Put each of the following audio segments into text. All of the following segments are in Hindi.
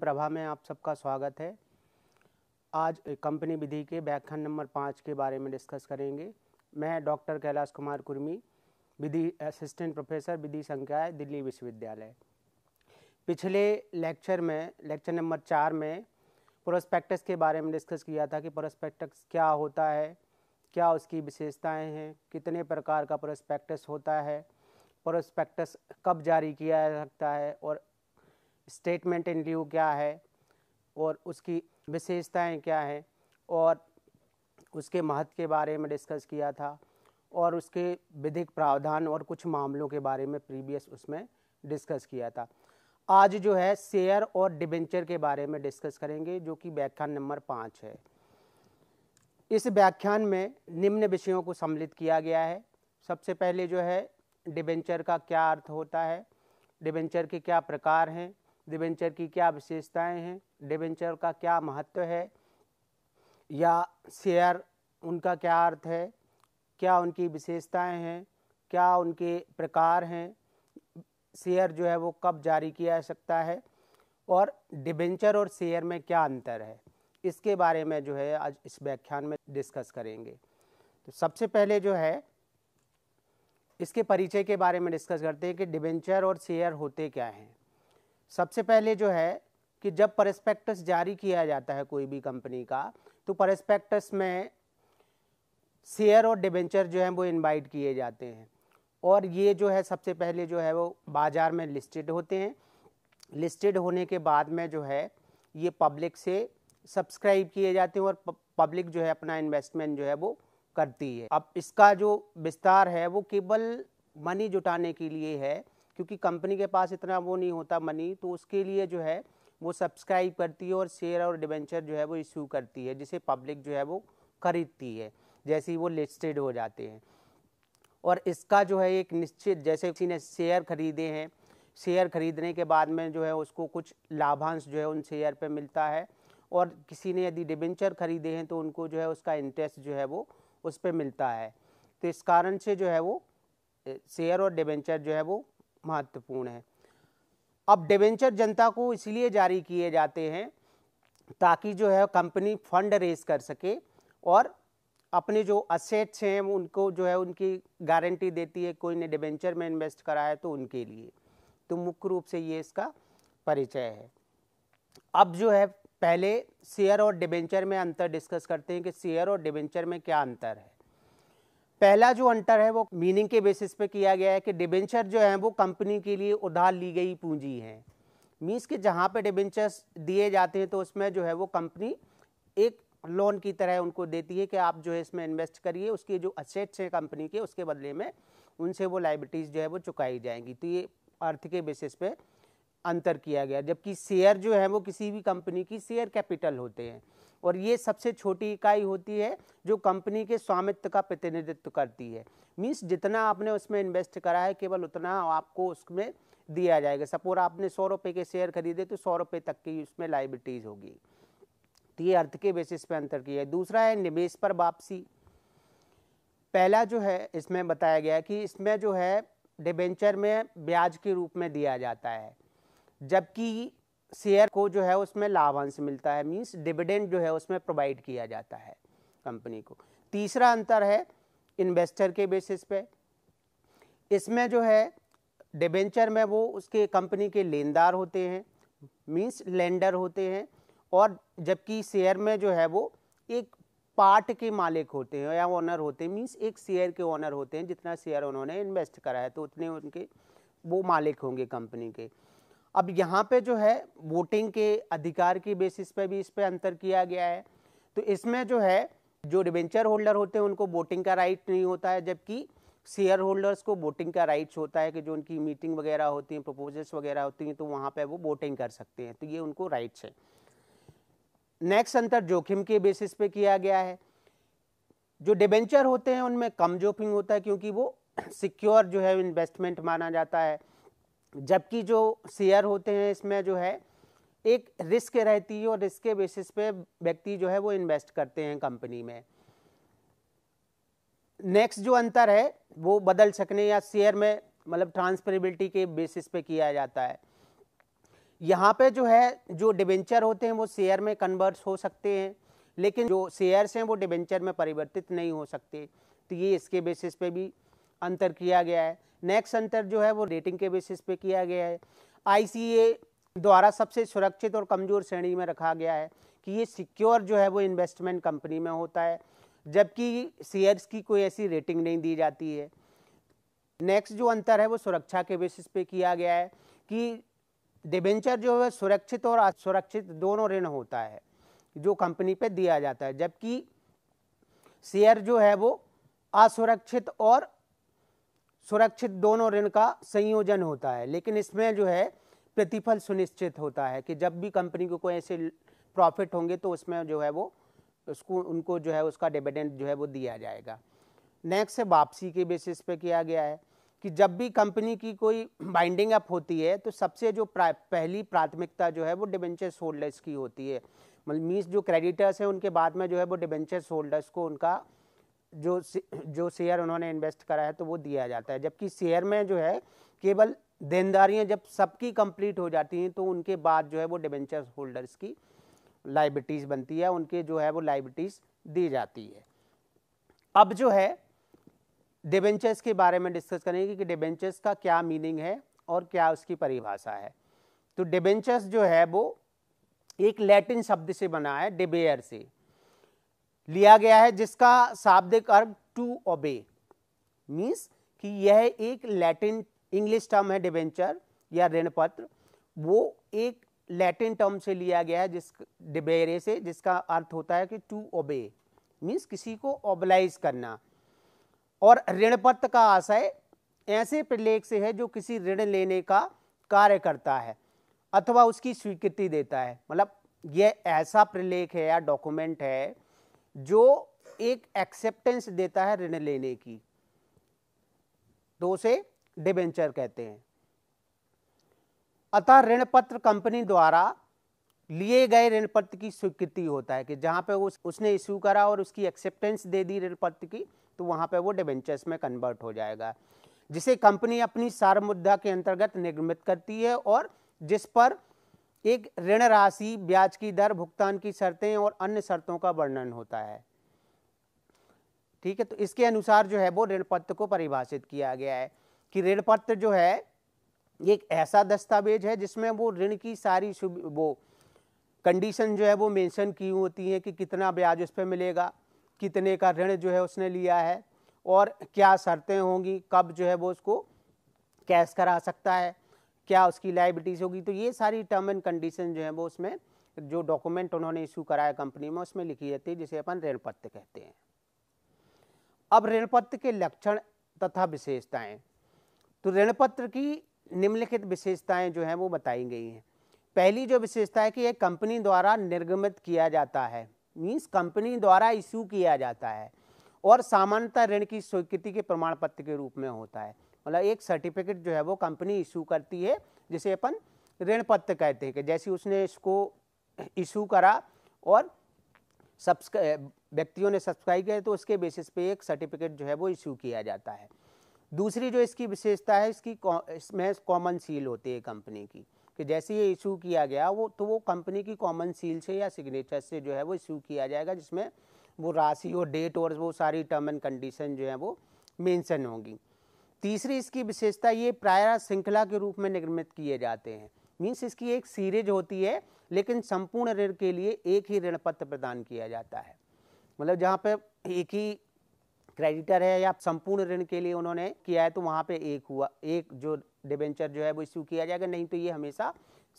प्रभा में आप सबका स्वागत है आज कंपनी विधि के व्याख्यान नंबर पाँच के बारे में डिस्कस करेंगे मैं डॉक्टर कैलाश कुमार कुर्मी विधि असिस्टेंट प्रोफेसर विधि संकाय दिल्ली विश्वविद्यालय पिछले लेक्चर में लेक्चर नंबर चार में प्रोस्पेक्टस के बारे में डिस्कस किया था कि प्रोस्पेक्टस क्या होता है क्या उसकी विशेषताएं हैं कितने प्रकार का प्रोस्पेक्टस होता है प्रोस्पेक्टस कब जारी किया जा सकता है और स्टेटमेंट इन ल्यू क्या है और उसकी विशेषताएं क्या हैं और उसके महत्व के बारे में डिस्कस किया था और उसके विधिक प्रावधान और कुछ मामलों के बारे में प्रीवियस उसमें डिस्कस किया था आज जो है शेयर और डिबेंचर के बारे में डिस्कस करेंगे जो कि व्याख्यान नंबर पाँच है इस व्याख्यान में निम्न विषयों को सम्मिलित किया गया है सबसे पहले जो है डिबेंचर का क्या अर्थ होता है डिबेंचर के क्या प्रकार हैं डिबेंचर की क्या विशेषताएं हैं डिबेंचर का क्या महत्व है या शेयर उनका क्या अर्थ है क्या उनकी विशेषताएं हैं क्या उनके प्रकार हैं शेयर जो है वो कब जारी किया जा सकता है और डिबेंचर और शेयर में क्या अंतर है इसके बारे में जो है आज इस व्याख्यान में डिस्कस करेंगे तो सबसे पहले जो है इसके परिचय के बारे में डिस्कस करते हैं कि डिबेंचर और शेयर होते क्या हैं सबसे पहले जो है कि जब परस्पेक्टस जारी किया जाता है कोई भी कंपनी का तो परस्पेक्टस में शेयर और डिबेंचर जो हैं वो इनवाइट किए जाते हैं और ये जो है सबसे पहले जो है वो बाज़ार में लिस्टेड होते हैं लिस्टेड होने के बाद में जो है ये पब्लिक से सब्सक्राइब किए जाते हैं और पब्लिक जो है अपना इन्वेस्टमेंट जो है वो करती है अब इसका जो विस्तार है वो केवल मनी जुटाने के लिए है क्योंकि कंपनी के पास इतना वो नहीं होता मनी तो उसके लिए जो है वो सब्सक्राइब करती है और शेयर और डिबेंचर जो है वो इशू करती है जिसे पब्लिक जो है वो खरीदती है जैसे ही वो लिस्टेड हो जाते हैं और इसका जो है एक निश्चित जैसे किसी ने शेयर खरीदे हैं शेयर खरीदने के बाद में जो है उसको कुछ लाभांश जो है उन शेयर पर मिलता है और किसी ने यदि डिबेंचर खरीदे हैं तो उनको जो है उसका इंटरेस्ट जो है वो उस पर मिलता है तो इस कारण से जो है वो शेयर और डिबेंचर जो है वो महत्वपूर्ण है अब डिबेंचर जनता को इसलिए जारी किए जाते हैं ताकि जो है कंपनी फंड रेस कर सके और अपने जो असेट्स हैं उनको जो है उनकी गारंटी देती है कोई ने डिबेंचर में इन्वेस्ट करा है तो उनके लिए तो मुख्य रूप से ये इसका परिचय है अब जो है पहले शेयर और डिबेंचर में अंतर डिस्कस करते हैं कि शेयर और डिबेंचर में क्या अंतर है पहला जो अंतर है वो मीनिंग के बेसिस पे किया गया है कि डिबेंचर जो है वो कंपनी के लिए उधार ली गई पूंजी है मीन्स कि जहाँ पे डिबेंचर्स दिए जाते हैं तो उसमें जो है वो कंपनी एक लोन की तरह उनको देती है कि आप जो है इसमें इन्वेस्ट करिए उसके जो असेट्स हैं कंपनी के उसके बदले में उनसे वो लाइबिलिटीज़ जो है वो चुकाई जाएंगी तो ये अर्थ के बेसिस पे अंतर किया गया जबकि शेयर जो है वो किसी भी कंपनी की शेयर कैपिटल होते हैं और ये सबसे छोटी इकाई होती है जो कंपनी के स्वामित्व का प्रतिनिधित्व करती है मीन्स जितना आपने उसमें इन्वेस्ट करा है केवल उतना आपको उसमें दिया जाएगा सपोज आपने सौ रुपये के शेयर खरीदे तो सौ रुपये तक की उसमें लाइबिलिटीज़ होगी तो ये अर्थ के बेसिस पे अंतर किया है दूसरा है निवेश पर वापसी पहला जो है इसमें बताया गया कि इसमें जो है डिबेंचर में ब्याज के रूप में दिया जाता है जबकि शेयर को जो है उसमें लाभांश मिलता है मीन्स डिविडेंड जो है उसमें प्रोवाइड किया जाता है कंपनी को तीसरा अंतर है इन्वेस्टर के बेसिस पे इसमें जो है डिबेंचर में वो उसके कंपनी के लेनदार होते हैं मीन्स लेंडर होते हैं और जबकि शेयर में जो है वो एक पार्ट के मालिक होते हैं या ओनर होते हैं मीन्स एक शेयर के ओनर होते हैं जितना शेयर उन्होंने इन्वेस्ट करा है तो उतने उनके वो मालिक होंगे कंपनी के अब यहाँ पे जो है वोटिंग के अधिकार की बेसिस पे भी इस पर अंतर किया गया है तो इसमें जो है जो डिवेंचर होल्डर होते हैं उनको वोटिंग का राइट नहीं होता है जबकि शेयर होल्डर्स को वोटिंग का राइट्स होता है कि जो उनकी मीटिंग वगैरह होती है प्रपोजल्स वगैरह होती हैं तो वहाँ पर वो वोटिंग कर सकते हैं तो ये उनको राइट्स है नेक्स्ट अंतर जोखिम के बेसिस पे किया गया है जो डिबेंचर होते हैं उनमें कम जोखिम होता है क्योंकि वो सिक्योर जो है इन्वेस्टमेंट माना जाता है जबकि जो शेयर होते हैं इसमें जो है एक रिस्क रहती है और रिस्क के बेसिस पे व्यक्ति जो है वो इन्वेस्ट करते हैं कंपनी में नेक्स्ट जो अंतर है वो बदल सकने या शेयर में मतलब ट्रांसफरेबिलिटी के बेसिस पे किया जाता है यहाँ पे जो है जो डिबेंचर होते हैं वो शेयर में कन्वर्ट हो सकते हैं लेकिन जो शेयर्स हैं वो डिबेंचर में परिवर्तित नहीं हो सकते तो ये इसके बेसिस पे भी अंतर किया गया है नेक्स्ट अंतर जो है वो रेटिंग के बेसिस पे किया गया है आई द्वारा सबसे सुरक्षित और कमज़ोर श्रेणी में रखा गया है कि ये सिक्योर जो है वो इन्वेस्टमेंट कंपनी में होता है जबकि शेयर्स की कोई ऐसी रेटिंग नहीं दी जाती है नेक्स्ट जो अंतर है वो सुरक्षा के बेसिस पे किया गया है कि डिबेंचर जो है सुरक्षित और असुरक्षित दोनों ऋण होता है जो कंपनी पे दिया जाता है जबकि शेयर जो है वो असुरक्षित और सुरक्षित दोनों ऋण का संयोजन होता है लेकिन इसमें जो है प्रतिफल सुनिश्चित होता है कि जब भी कंपनी को कोई ऐसे प्रॉफिट होंगे तो उसमें जो है वो उसको उनको जो है उसका डिविडेंड जो है वो दिया जाएगा नेक्स्ट है वापसी के बेसिस पे किया गया है कि जब भी कंपनी की कोई बाइंडिंग अप होती है तो सबसे जो प्रा, पहली प्राथमिकता जो है वो डिबेंचर्स होल्डर्स की होती है मतलब मीन्स जो क्रेडिटर्स हैं उनके बाद में जो है वो डिबेंचर्स होल्डर्स को उनका जो जो शेयर उन्होंने इन्वेस्ट करा है तो वो दिया जाता है जबकि शेयर में जो है केवल देनदारियां जब सबकी कंप्लीट हो जाती हैं तो उनके बाद जो है वो डिबेंचर होल्डर्स की लाइबिलिटीज़ बनती है उनके जो है वो लाइबिलिटीज़ दी जाती है अब जो है डिबेंचर्स के बारे में डिस्कस करेंगे कि डिबेंचर्स का क्या मीनिंग है और क्या उसकी परिभाषा है तो डिबेंचर्स जो है वो एक लैटिन शब्द से बना है डिबेयर से लिया गया है जिसका शाब्दिक अर्थ टू ओबे मीन्स कि यह एक लैटिन इंग्लिश टर्म है डिबेंचर या ऋण पत्र वो एक लैटिन टर्म से लिया गया है जिस डिबेरे से जिसका अर्थ होता है कि टू ओबे मीन्स किसी को ओबलाइज करना और ऋण पत्र का आशय ऐसे प्रलेख से है जो किसी ऋण लेने का कार्य करता है अथवा उसकी स्वीकृति देता है मतलब यह ऐसा प्रलेख है या डॉक्यूमेंट है जो एक एक्सेप्टेंस देता है ऋण लेने की तो उसे डिबेंचर कहते हैं अतः ऋण पत्र कंपनी द्वारा लिए गए ऋण पत्र की स्वीकृति होता है कि जहां पे उस, उसने इश्यू करा और उसकी एक्सेप्टेंस दे दी ऋण पत्र की तो वहां पे वो डिबेंचर्स में कन्वर्ट हो जाएगा जिसे कंपनी अपनी सार मुद्दा के अंतर्गत निर्मित करती है और जिस पर एक ऋण राशि ब्याज की दर भुगतान की शर्तें और अन्य शर्तों का वर्णन होता है ठीक है तो इसके अनुसार जो है वो ऋण पत्र को परिभाषित किया गया है कि ऋण पत्र जो है एक ऐसा दस्तावेज है जिसमें वो ऋण की सारी वो कंडीशन जो है वो मेंशन की होती है कि कितना ब्याज उस पर मिलेगा कितने का ऋण जो है उसने लिया है और क्या शर्तें होंगी कब जो है वो उसको कैश करा सकता है क्या उसकी लाइबिलिटीज़ होगी तो ये सारी टर्म एंड कंडीशन जो है वो उसमें जो डॉक्यूमेंट उन्होंने इशू कराया कंपनी में उसमें लिखी जाती है जिसे अपन ऋण पत्र कहते हैं अब ऋण पत्र के लक्षण तथा विशेषताएं तो ऋण पत्र की निम्नलिखित विशेषताएं जो हैं वो बताई गई हैं पहली जो विशेषता है कि यह कंपनी द्वारा निर्गमित किया जाता है मीन्स कंपनी द्वारा इशू किया जाता है और सामान्यतः ऋण की स्वीकृति के प्रमाण पत्र के रूप में होता है मतलब एक सर्टिफिकेट जो है वो कंपनी इशू करती है जिसे अपन ऋण पत्र कहते हैं कि जैसे उसने इसको इशू करा और सब्सक्राइब व्यक्तियों ने सब्सक्राइब किया तो उसके बेसिस पे एक सर्टिफिकेट जो है वो इशू किया जाता है दूसरी जो इसकी विशेषता है इसकी इसमें कॉमन सील होती है कंपनी की कि जैसे ये इशू किया गया वो तो वो कंपनी की कॉमन सील से या सिग्नेचर से जो है वो इशू किया जाएगा जिसमें वो राशि और डेट और वो सारी टर्म एंड कंडीशन जो है वो मेंशन होंगी तीसरी इसकी विशेषता ये प्राय श्रृंखला के रूप में निर्मित किए जाते हैं मीन्स इसकी एक सीरीज होती है लेकिन संपूर्ण ऋण के लिए एक ही ऋण पत्र प्रदान किया जाता है मतलब जहाँ पे एक ही क्रेडिटर है या संपूर्ण ऋण के लिए उन्होंने किया है तो वहाँ पे एक हुआ एक जो डिबेंचर जो है वो इशू किया जाएगा नहीं तो ये हमेशा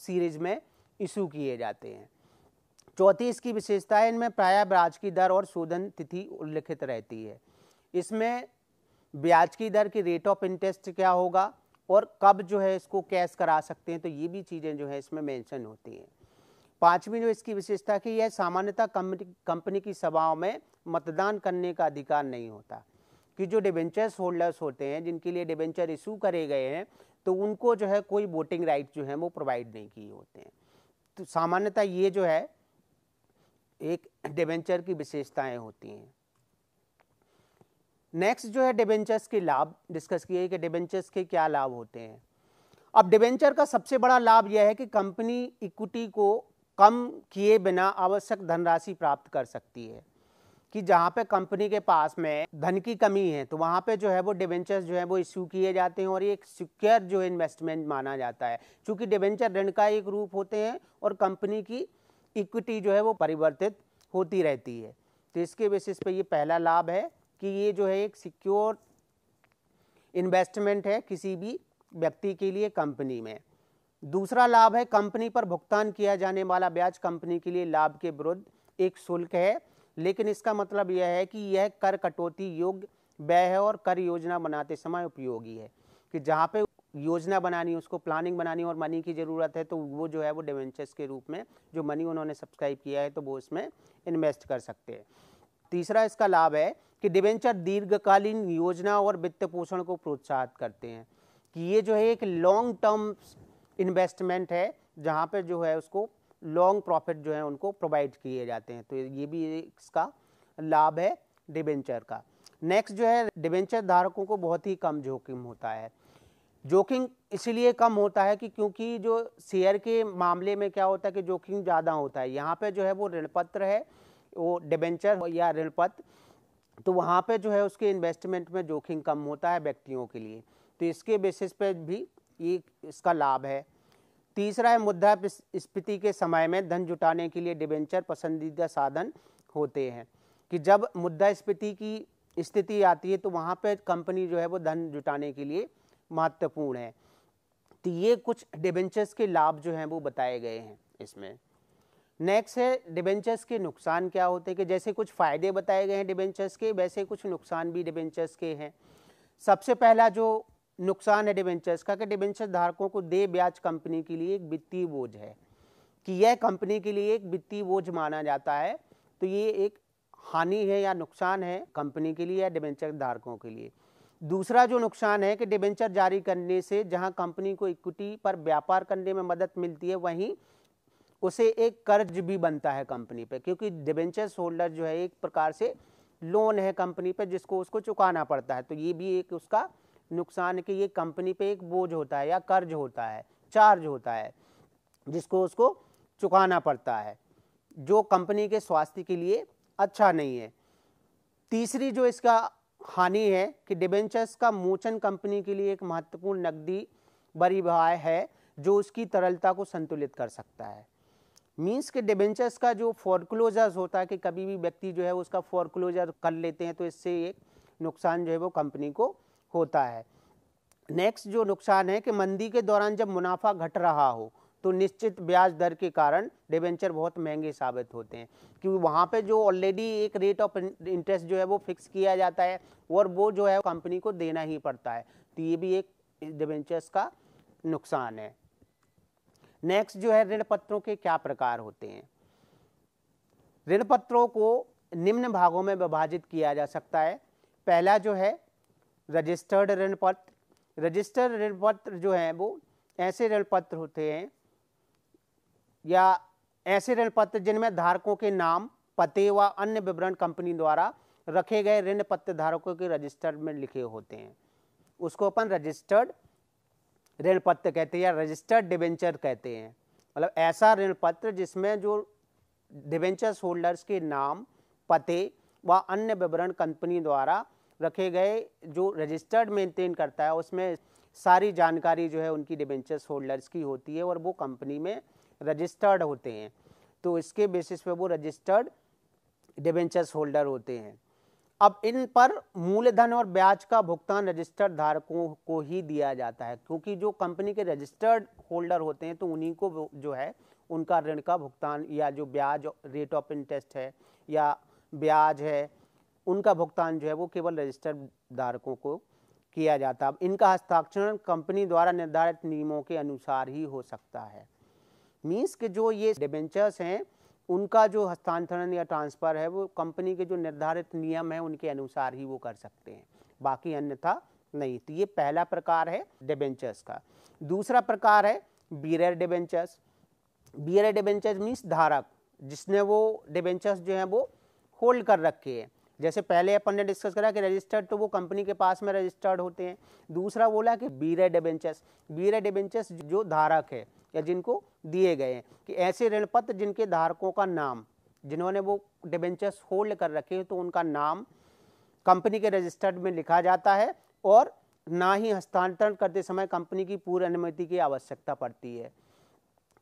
सीरीज में इशू किए जाते हैं चौथी इसकी विशेषता है इनमें प्राय ब्याज की दर और शोधन तिथि उल्लिखित रहती है इसमें ब्याज की दर की रेट ऑफ इंटरेस्ट क्या होगा और कब जो है इसको कैश करा सकते हैं तो ये भी चीज़ें जो है इसमें मेंशन होती हैं पांचवी जो इसकी विशेषता कि यह सामान्यतः कंपनी की सभाओं में मतदान करने का अधिकार नहीं होता कि जो डिबेंचर्स होल्डर्स होते हैं जिनके लिए डिबेंचर इशू करे गए हैं तो उनको जो है कोई वोटिंग राइट जो है वो प्रोवाइड नहीं किए होते हैं तो सामान्यतः ये जो है एक डिबेंचर की विशेषताएं होती हैं नेक्स्ट जो है डिबेंचर्स के लाभ डिस्कस किए कि डिबेंचर्स के क्या लाभ होते हैं अब डिबेंचर का सबसे बड़ा लाभ यह है कि कंपनी इक्विटी को कम किए बिना आवश्यक धनराशि प्राप्त कर सकती है कि जहाँ पे कंपनी के पास में धन की कमी है तो वहाँ पे जो है वो डिबेंचर्स जो है वो इश्यू किए जाते हैं और ये एक सिक्योर जो है इन्वेस्टमेंट माना जाता है क्योंकि डिवेंचर ऋण का एक रूप होते हैं और कंपनी की इक्विटी जो है वो परिवर्तित होती रहती है तो इसके बेसिस पे ये पहला लाभ है कि ये जो है एक सिक्योर इन्वेस्टमेंट है किसी भी व्यक्ति के लिए कंपनी में दूसरा लाभ है कंपनी पर भुगतान किया जाने वाला ब्याज कंपनी के लिए लाभ के विरुद्ध एक शुल्क है लेकिन इसका मतलब यह है कि यह कर कटौती योग्य व्यय है और कर योजना बनाते समय उपयोगी है कि जहाँ पे योजना बनानी उसको प्लानिंग बनानी और मनी की ज़रूरत है तो वो जो है वो डिवेंचर्स के रूप में जो मनी उन्होंने सब्सक्राइब किया है तो वो उसमें इन्वेस्ट कर सकते हैं तीसरा इसका लाभ है कि डिबेंचर दीर्घकालीन योजना और वित्त पोषण को प्रोत्साहित करते हैं कि ये जो है एक लॉन्ग टर्म इन्वेस्टमेंट है जहाँ पे जो है उसको लॉन्ग प्रॉफिट जो है उनको प्रोवाइड किए जाते हैं तो ये भी इसका लाभ है डिबेंचर का नेक्स्ट जो है डिबेंचर धारकों को बहुत ही कम जोखिम होता है जोखिम इसलिए कम होता है कि क्योंकि जो शेयर के मामले में क्या होता है कि जोखिम ज़्यादा होता है यहाँ पे जो है वो ऋणपत्र है वो डिबेंचर या ऋणपत्र तो वहाँ पे जो है उसके इन्वेस्टमेंट में जोखिम कम होता है व्यक्तियों के लिए तो इसके बेसिस पे भी ये इसका लाभ है तीसरा है मुद्रा स्फीति के समय में धन जुटाने के लिए डिबेंचर पसंदीदा साधन होते हैं कि जब मुद्रा स्फीति की स्थिति आती है तो वहाँ पे कंपनी जो है वो धन जुटाने के लिए महत्वपूर्ण है तो ये कुछ डिबेंचर्स के लाभ जो हैं वो बताए गए हैं इसमें नेक्स्ट है डिबेंचर्स के नुकसान क्या होते हैं कि जैसे कुछ फ़ायदे बताए गए हैं डिबेंचर्स के वैसे कुछ नुकसान भी डिबेंचर्स के हैं सबसे पहला जो नुकसान है डिबेंचर्स का कि डिबेंचर धारकों को दे ब्याज कंपनी के लिए एक वित्तीय बोझ है कि यह कंपनी के लिए एक वित्तीय बोझ माना जाता है तो ये एक हानि है या नुकसान है कंपनी के लिए या डिबेंचर धारकों के लिए दूसरा जो नुकसान है कि डिबेंचर जारी करने से जहां कंपनी को इक्विटी पर व्यापार करने में मदद मिलती है वहीं उसे एक कर्ज भी बनता है कंपनी पे क्योंकि डिबेंचर्स होल्डर जो है एक प्रकार से लोन है कंपनी पे जिसको उसको चुकाना पड़ता है तो ये भी एक उसका नुकसान कि ये कंपनी पे एक बोझ होता है या कर्ज होता है चार्ज होता है जिसको उसको चुकाना पड़ता है जो कंपनी के स्वास्थ्य के लिए अच्छा नहीं है तीसरी जो इसका हानि है कि डिबेंचर्स का मोचन कंपनी के लिए एक महत्वपूर्ण नकदी बरी है जो उसकी तरलता को संतुलित कर सकता है मीन्स के डिबेंचर्स का जो फॉरक्लोजर्स होता है कि कभी भी व्यक्ति जो है उसका फॉरक्लोजर कर लेते हैं तो इससे एक नुकसान जो है वो कंपनी को होता है नेक्स्ट जो नुकसान है कि मंदी के दौरान जब मुनाफा घट रहा हो तो निश्चित ब्याज दर के कारण डिबेंचर बहुत महंगे साबित होते हैं क्योंकि वहाँ पे जो ऑलरेडी एक रेट ऑफ इंटरेस्ट जो है वो फिक्स किया जाता है और वो जो है कंपनी को देना ही पड़ता है तो ये भी एक डिबेंचर्स का नुकसान है नेक्स्ट जो है ऋण पत्रों के क्या प्रकार होते हैं ऋण पत्रों को निम्न भागों में विभाजित किया जा सकता है पहला जो है रजिस्टर्ड ऋण पत्र रजिस्टर्ड ऋण पत्र जो है वो ऐसे ऋण पत्र होते हैं या ऐसे ऋण पत्र जिनमें धारकों के नाम पते व अन्य विवरण कंपनी द्वारा रखे गए ऋण पत्र धारकों के रजिस्टर में लिखे होते हैं उसको अपन रजिस्टर्ड ऋण पत्र कहते हैं या रजिस्टर्ड डिबेंचर कहते हैं मतलब ऐसा ऋण पत्र जिसमें जो डिबेंचर्स होल्डर्स के नाम पते व अन्य विवरण कंपनी द्वारा रखे गए जो रजिस्टर्ड मेंटेन करता है उसमें सारी जानकारी जो है उनकी डिबेंचर्स होल्डर्स की होती है और वो कंपनी में रजिस्टर्ड होते हैं तो इसके बेसिस पे वो रजिस्टर्ड डिबेंचर्स होल्डर होते हैं अब इन पर मूलधन और ब्याज का भुगतान रजिस्टर्ड धारकों को ही दिया जाता है क्योंकि जो कंपनी के रजिस्टर्ड होल्डर होते हैं तो उन्हीं को जो है उनका ऋण का भुगतान या जो ब्याज रेट ऑफ इंटरेस्ट है या ब्याज है उनका भुगतान जो है वो केवल रजिस्टर्ड धारकों को किया जाता है इनका हस्ताक्षरण कंपनी द्वारा निर्धारित नियमों के अनुसार ही हो सकता है मीन्स के जो ये डिबेंचर्स हैं उनका जो हस्तांतरण या ट्रांसफ़र है वो कंपनी के जो निर्धारित नियम हैं उनके अनुसार ही वो कर सकते हैं बाकी अन्यथा नहीं तो ये पहला प्रकार है डिबेंचर्स का दूसरा प्रकार है bearer debentures bearer debentures means धारक जिसने वो डिबेंचर्स जो हैं वो होल्ड कर रखे हैं जैसे पहले अपन ने डिस्कस करा कि रजिस्टर्ड तो वो कंपनी के पास में रजिस्टर्ड होते हैं दूसरा बोला कि बीरे डिबेंचर्स बीरे डिबेंचर्स जो धारक है या जिनको दिए गए हैं कि ऐसे ऋणपत्र जिनके धारकों का नाम जिन्होंने वो डिबेंचर्स होल्ड कर रखे हैं तो उनका नाम कंपनी के रजिस्टर्ड में लिखा जाता है और ना ही हस्तांतरण करते समय कंपनी की पूर्ण अनुमति की आवश्यकता पड़ती है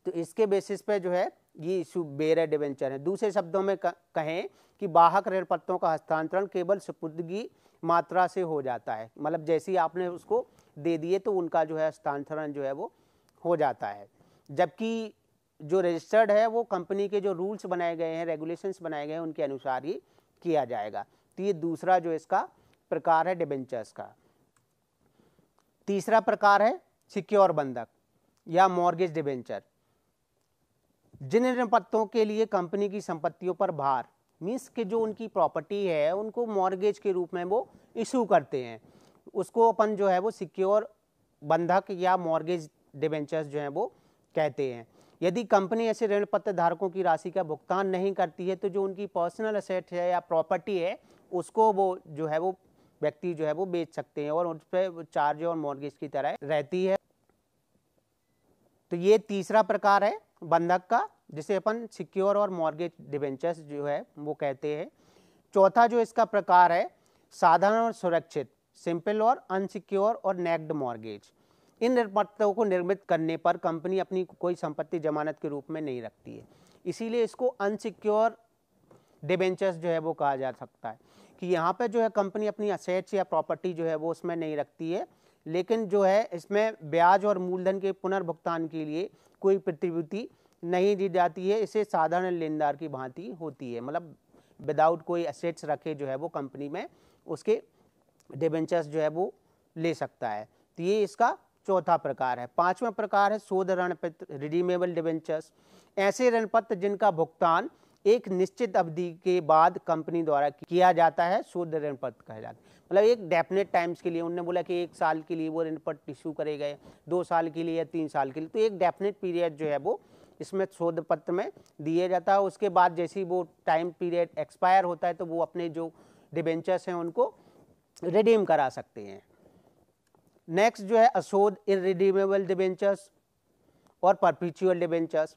तो इसके बेसिस पे जो है ये इशू बेर डिवेंचर है दूसरे शब्दों में कहें कि बाहक ऋण पत्रों का हस्तांतरण केवल सुपुर्दगी मात्रा से हो जाता है मतलब जैसे ही आपने उसको दे दिए तो उनका जो है हस्तांतरण जो है वो हो जाता है जबकि जो रजिस्टर्ड है वो कंपनी के जो रूल्स बनाए गए हैं रेगुलेशंस बनाए गए हैं उनके अनुसार ही किया जाएगा तो ये दूसरा जो इसका प्रकार है डिबेंचर्स का तीसरा प्रकार है सिक्योर बंधक या मॉर्गेज डिबेंचर जिन पत्तों के लिए कंपनी की संपत्तियों पर भार मीन्स के जो उनकी प्रॉपर्टी है उनको मॉर्गेज के रूप में वो इशू करते हैं उसको अपन जो है वो सिक्योर बंधक या मॉर्गेज डिवेंचर्स जो हैं वो कहते हैं यदि कंपनी ऐसे ऋण पत्र धारकों की राशि का भुगतान नहीं करती है तो जो उनकी पर्सनल असेट है या प्रॉपर्टी है उसको वो जो है वो व्यक्ति जो है वो बेच सकते हैं और उस पर चार्ज और मॉर्गेज की तरह रहती है तो ये तीसरा प्रकार है बंधक का जिसे अपन सिक्योर और मॉर्गेज डिवेंचर्स जो है वो कहते हैं चौथा जो इसका प्रकार है साधारण और सुरक्षित सिंपल और अनसिक्योर और नेक्ड मॉर्गेज इन निर्माताओं को निर्मित करने पर कंपनी अपनी कोई संपत्ति जमानत के रूप में नहीं रखती है इसीलिए इसको अनसिक्योर डिबेंचर्स जो है वो कहा जा सकता है कि यहाँ पे जो है कंपनी अपनी असेट्स या प्रॉपर्टी जो है वो उसमें नहीं रखती है लेकिन जो है इसमें ब्याज और मूलधन के पुनर्भुगतान के लिए कोई प्रतिभूति नहीं दी जाती है इसे साधारण लेनदार की भांति होती है मतलब विदाउट कोई असेट्स रखे जो है वो कंपनी में उसके डिबेंचर्स जो है वो ले सकता है तो ये इसका चौथा प्रकार है पांचवा प्रकार है शोध ऋणपत्र रिडीमेबल डिबेंचर्स ऐसे ऋणपत्र जिनका भुगतान एक निश्चित अवधि के बाद कंपनी द्वारा किया जाता है शोध ऋण पत्र कहा जाता है मतलब एक डेफिनेट टाइम्स के लिए उन्होंने बोला कि एक साल के लिए वो ऋण पत्र इशू करे गए दो साल के लिए या तीन साल के लिए तो एक डेफिनेट पीरियड जो है वो इसमें शोध पत्र में दिया जाता है उसके बाद जैसे ही वो टाइम पीरियड एक्सपायर होता है तो वो अपने जो डिबेंचर्स हैं उनको रिडीम करा सकते हैं नेक्स्ट जो है अशोध इन रिडीमेबल डिबेंचर्स और परपिचुअल डिबेंचर्स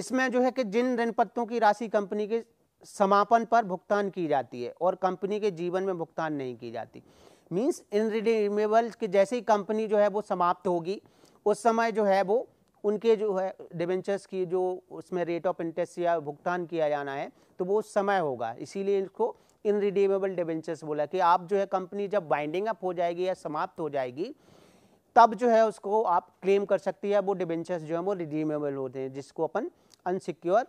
इसमें जो है कि जिन ऋण पत्रों की राशि कंपनी के समापन पर भुगतान की जाती है और कंपनी के जीवन में भुगतान नहीं की जाती मीन्स इन रिडीमेबल के जैसे ही कंपनी जो है वो समाप्त होगी उस समय जो है वो उनके जो है डिबेंचर्स की जो उसमें रेट ऑफ इंटरेस्ट या भुगतान किया जाना है तो वो समय होगा इसीलिए इसको इन रिडीमेबल डिबेंचर्स बोला कि आप जो है कंपनी जब बाइंडिंग अप हो जाएगी या समाप्त हो जाएगी तब जो है उसको आप क्लेम कर सकती है वो डिबेंचर्स जो है वो रिडीमेबल होते हैं जिसको अपन अनसिक्योर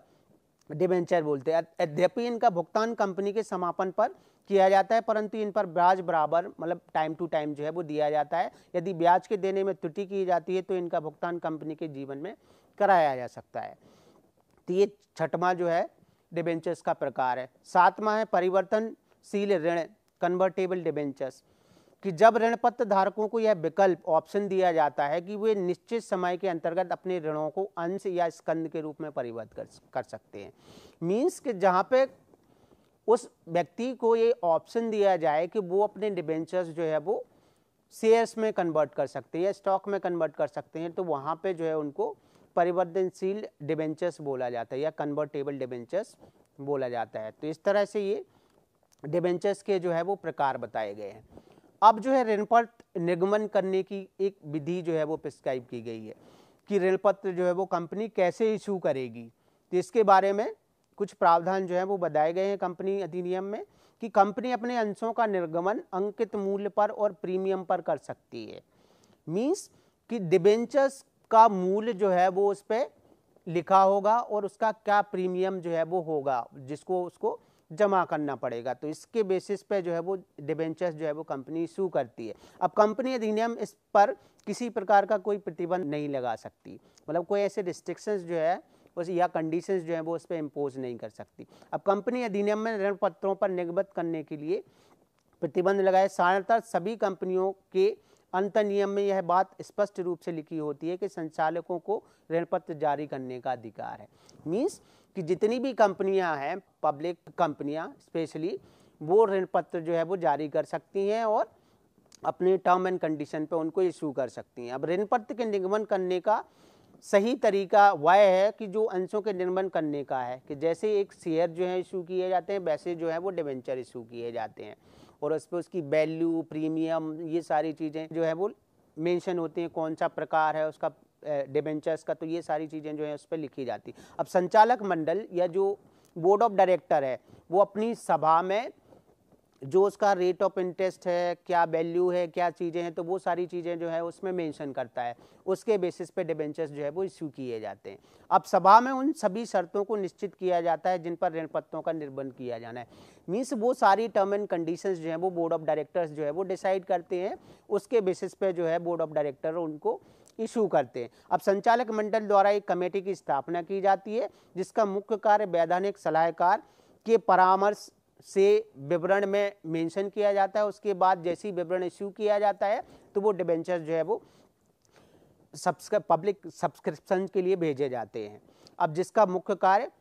डिबेंचर बोलते हैं यद्यपि इनका भुगतान कंपनी के समापन पर किया जाता है परंतु इन पर ब्याज बराबर मतलब टाइम टू टाइम जो है वो दिया जाता है यदि ब्याज के देने में त्रुटि की जाती है तो इनका भुगतान कंपनी के जीवन में कराया जा सकता है तो ये छठवा जो है डिबेंचर्स का प्रकार है सातवा है परिवर्तनशील ऋण कन्वर्टेबल डिबेंचर्स कि जब ऋण पत्र धारकों को यह विकल्प ऑप्शन दिया जाता है कि वे निश्चित समय के अंतर्गत अपने ऋणों को अंश या स्कंद के रूप में परिवर्तित कर, कर सकते हैं मीन्स कि जहाँ पे उस व्यक्ति को ये ऑप्शन दिया जाए कि वो अपने डिबेंचर्स जो है वो शेयर्स में कन्वर्ट कर सकते हैं या स्टॉक में कन्वर्ट कर सकते हैं तो वहाँ पे जो है उनको परिवर्तनशील डिबेंचर्स बोला जाता है या कन्वर्टेबल डिबेंचर्स बोला जाता है तो इस तरह से ये डिबेंचर्स के जो है वो प्रकार बताए गए हैं अब जो है रेनपट निर्गमन करने की एक विधि जो है वो प्रिस्क्राइब की गई है कि ऋण पत्र जो है वो कंपनी कैसे इशू करेगी तो इसके बारे में कुछ प्रावधान जो है वो बताए गए हैं कंपनी अधिनियम में कि कंपनी अपने अंशों का निर्गमन अंकित मूल्य पर और प्रीमियम पर कर सकती है मीन्स कि डिबेंचर्स का मूल्य जो है वो उस पर लिखा होगा और उसका क्या प्रीमियम जो है वो होगा जिसको उसको जमा करना पड़ेगा तो इसके बेसिस पे जो है वो डिबेंचर्स जो है वो कंपनी इशू करती है अब कंपनी अधिनियम इस पर किसी प्रकार का कोई प्रतिबंध नहीं लगा सकती मतलब कोई ऐसे रिस्ट्रिक्शंस जो है उस या कंडीशंस जो है वो उस पर इम्पोज नहीं कर सकती अब कंपनी अधिनियम में ऋण पत्रों पर निगमित करने के लिए प्रतिबंध लगाए साधारणतः सभी कंपनियों के अंत नियम में यह बात स्पष्ट रूप से लिखी होती है कि संचालकों को ऋण पत्र जारी करने का अधिकार है मीन्स कि जितनी भी कंपनियां हैं पब्लिक कंपनियां स्पेशली वो ऋण पत्र जो है वो जारी कर सकती हैं और अपने टर्म एंड कंडीशन पे उनको इशू कर सकती हैं अब ऋण पत्र के निगमन करने का सही तरीका वह है कि जो अंशों के निर्माण करने का है कि जैसे एक शेयर जो है इशू किए जाते हैं वैसे जो है वो डिवेंचर इशू किए जाते हैं और उस पर उसकी वैल्यू प्रीमियम ये सारी चीज़ें जो है वो मेंशन होती हैं कौन सा प्रकार है उसका डिबेंचर्स का तो ये सारी चीज़ें जो है उस पर लिखी जाती अब संचालक मंडल या जो बोर्ड ऑफ डायरेक्टर है वो अपनी सभा में जो उसका रेट ऑफ इंटरेस्ट है क्या वैल्यू है क्या चीज़ें हैं तो वो सारी चीज़ें जो है उसमें मेंशन करता है उसके बेसिस पे डिबेंचर्स जो है वो इश्यू किए जाते हैं अब सभा में उन सभी शर्तों को निश्चित किया जाता है जिन पर ऋण पत्रों का निर्बंध किया जाना है मीन्स वो सारी टर्म एंड कंडीशन जो है वो बोर्ड ऑफ डायरेक्टर्स जो है वो डिसाइड करते हैं उसके बेसिस पे जो है बोर्ड ऑफ डायरेक्टर उनको इशू करते हैं अब संचालक मंडल द्वारा एक कमेटी की स्थापना की जाती है जिसका मुख्य कार्य वैधानिक सलाहकार के परामर्श से विवरण में मेंशन किया जाता है उसके बाद जैसे ही विवरण इश्यू किया जाता है तो वो डिबेंचर जो है वो सब्सक्र पब्लिक सब्सक्रिप्शन के लिए भेजे जाते हैं अब जिसका मुख्य कार्य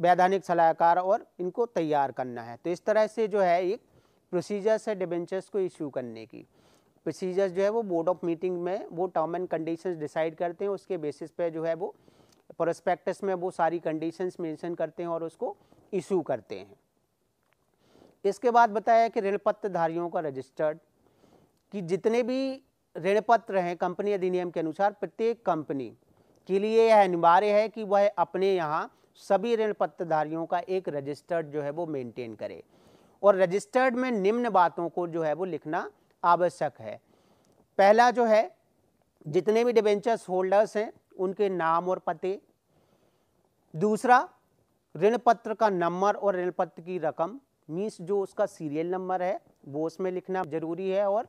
वैधानिक सलाहकार और इनको तैयार करना है तो इस तरह से जो है एक प्रोसीजर्स है डिबेंचर्स को इशू करने की प्रोसीजर्स जो है वो बोर्ड ऑफ मीटिंग में वो टर्म एंड कंडीशंस डिसाइड करते हैं उसके बेसिस पे जो है वो प्रोस्पेक्टस में वो सारी कंडीशंस मेंशन करते हैं और उसको इशू करते हैं इसके बाद बताया कि ऋण पत्र धारियों का रजिस्टर्ड कि जितने भी ऋण पत्र हैं कंपनी अधिनियम के अनुसार प्रत्येक कंपनी के लिए यह अनिवार्य है कि वह अपने यहाँ सभी ऋण पत्रधारियों का एक रजिस्टर्ड जो है वो मेंटेन करे और रजिस्टर्ड में निम्न बातों को जो है वो लिखना आवश्यक है पहला जो है जितने भी डिबेंचर्स होल्डर्स हैं उनके नाम और पते दूसरा ऋण पत्र का नंबर और ऋण पत्र की रकम मीन्स जो उसका सीरियल नंबर है वो उसमें लिखना ज़रूरी है और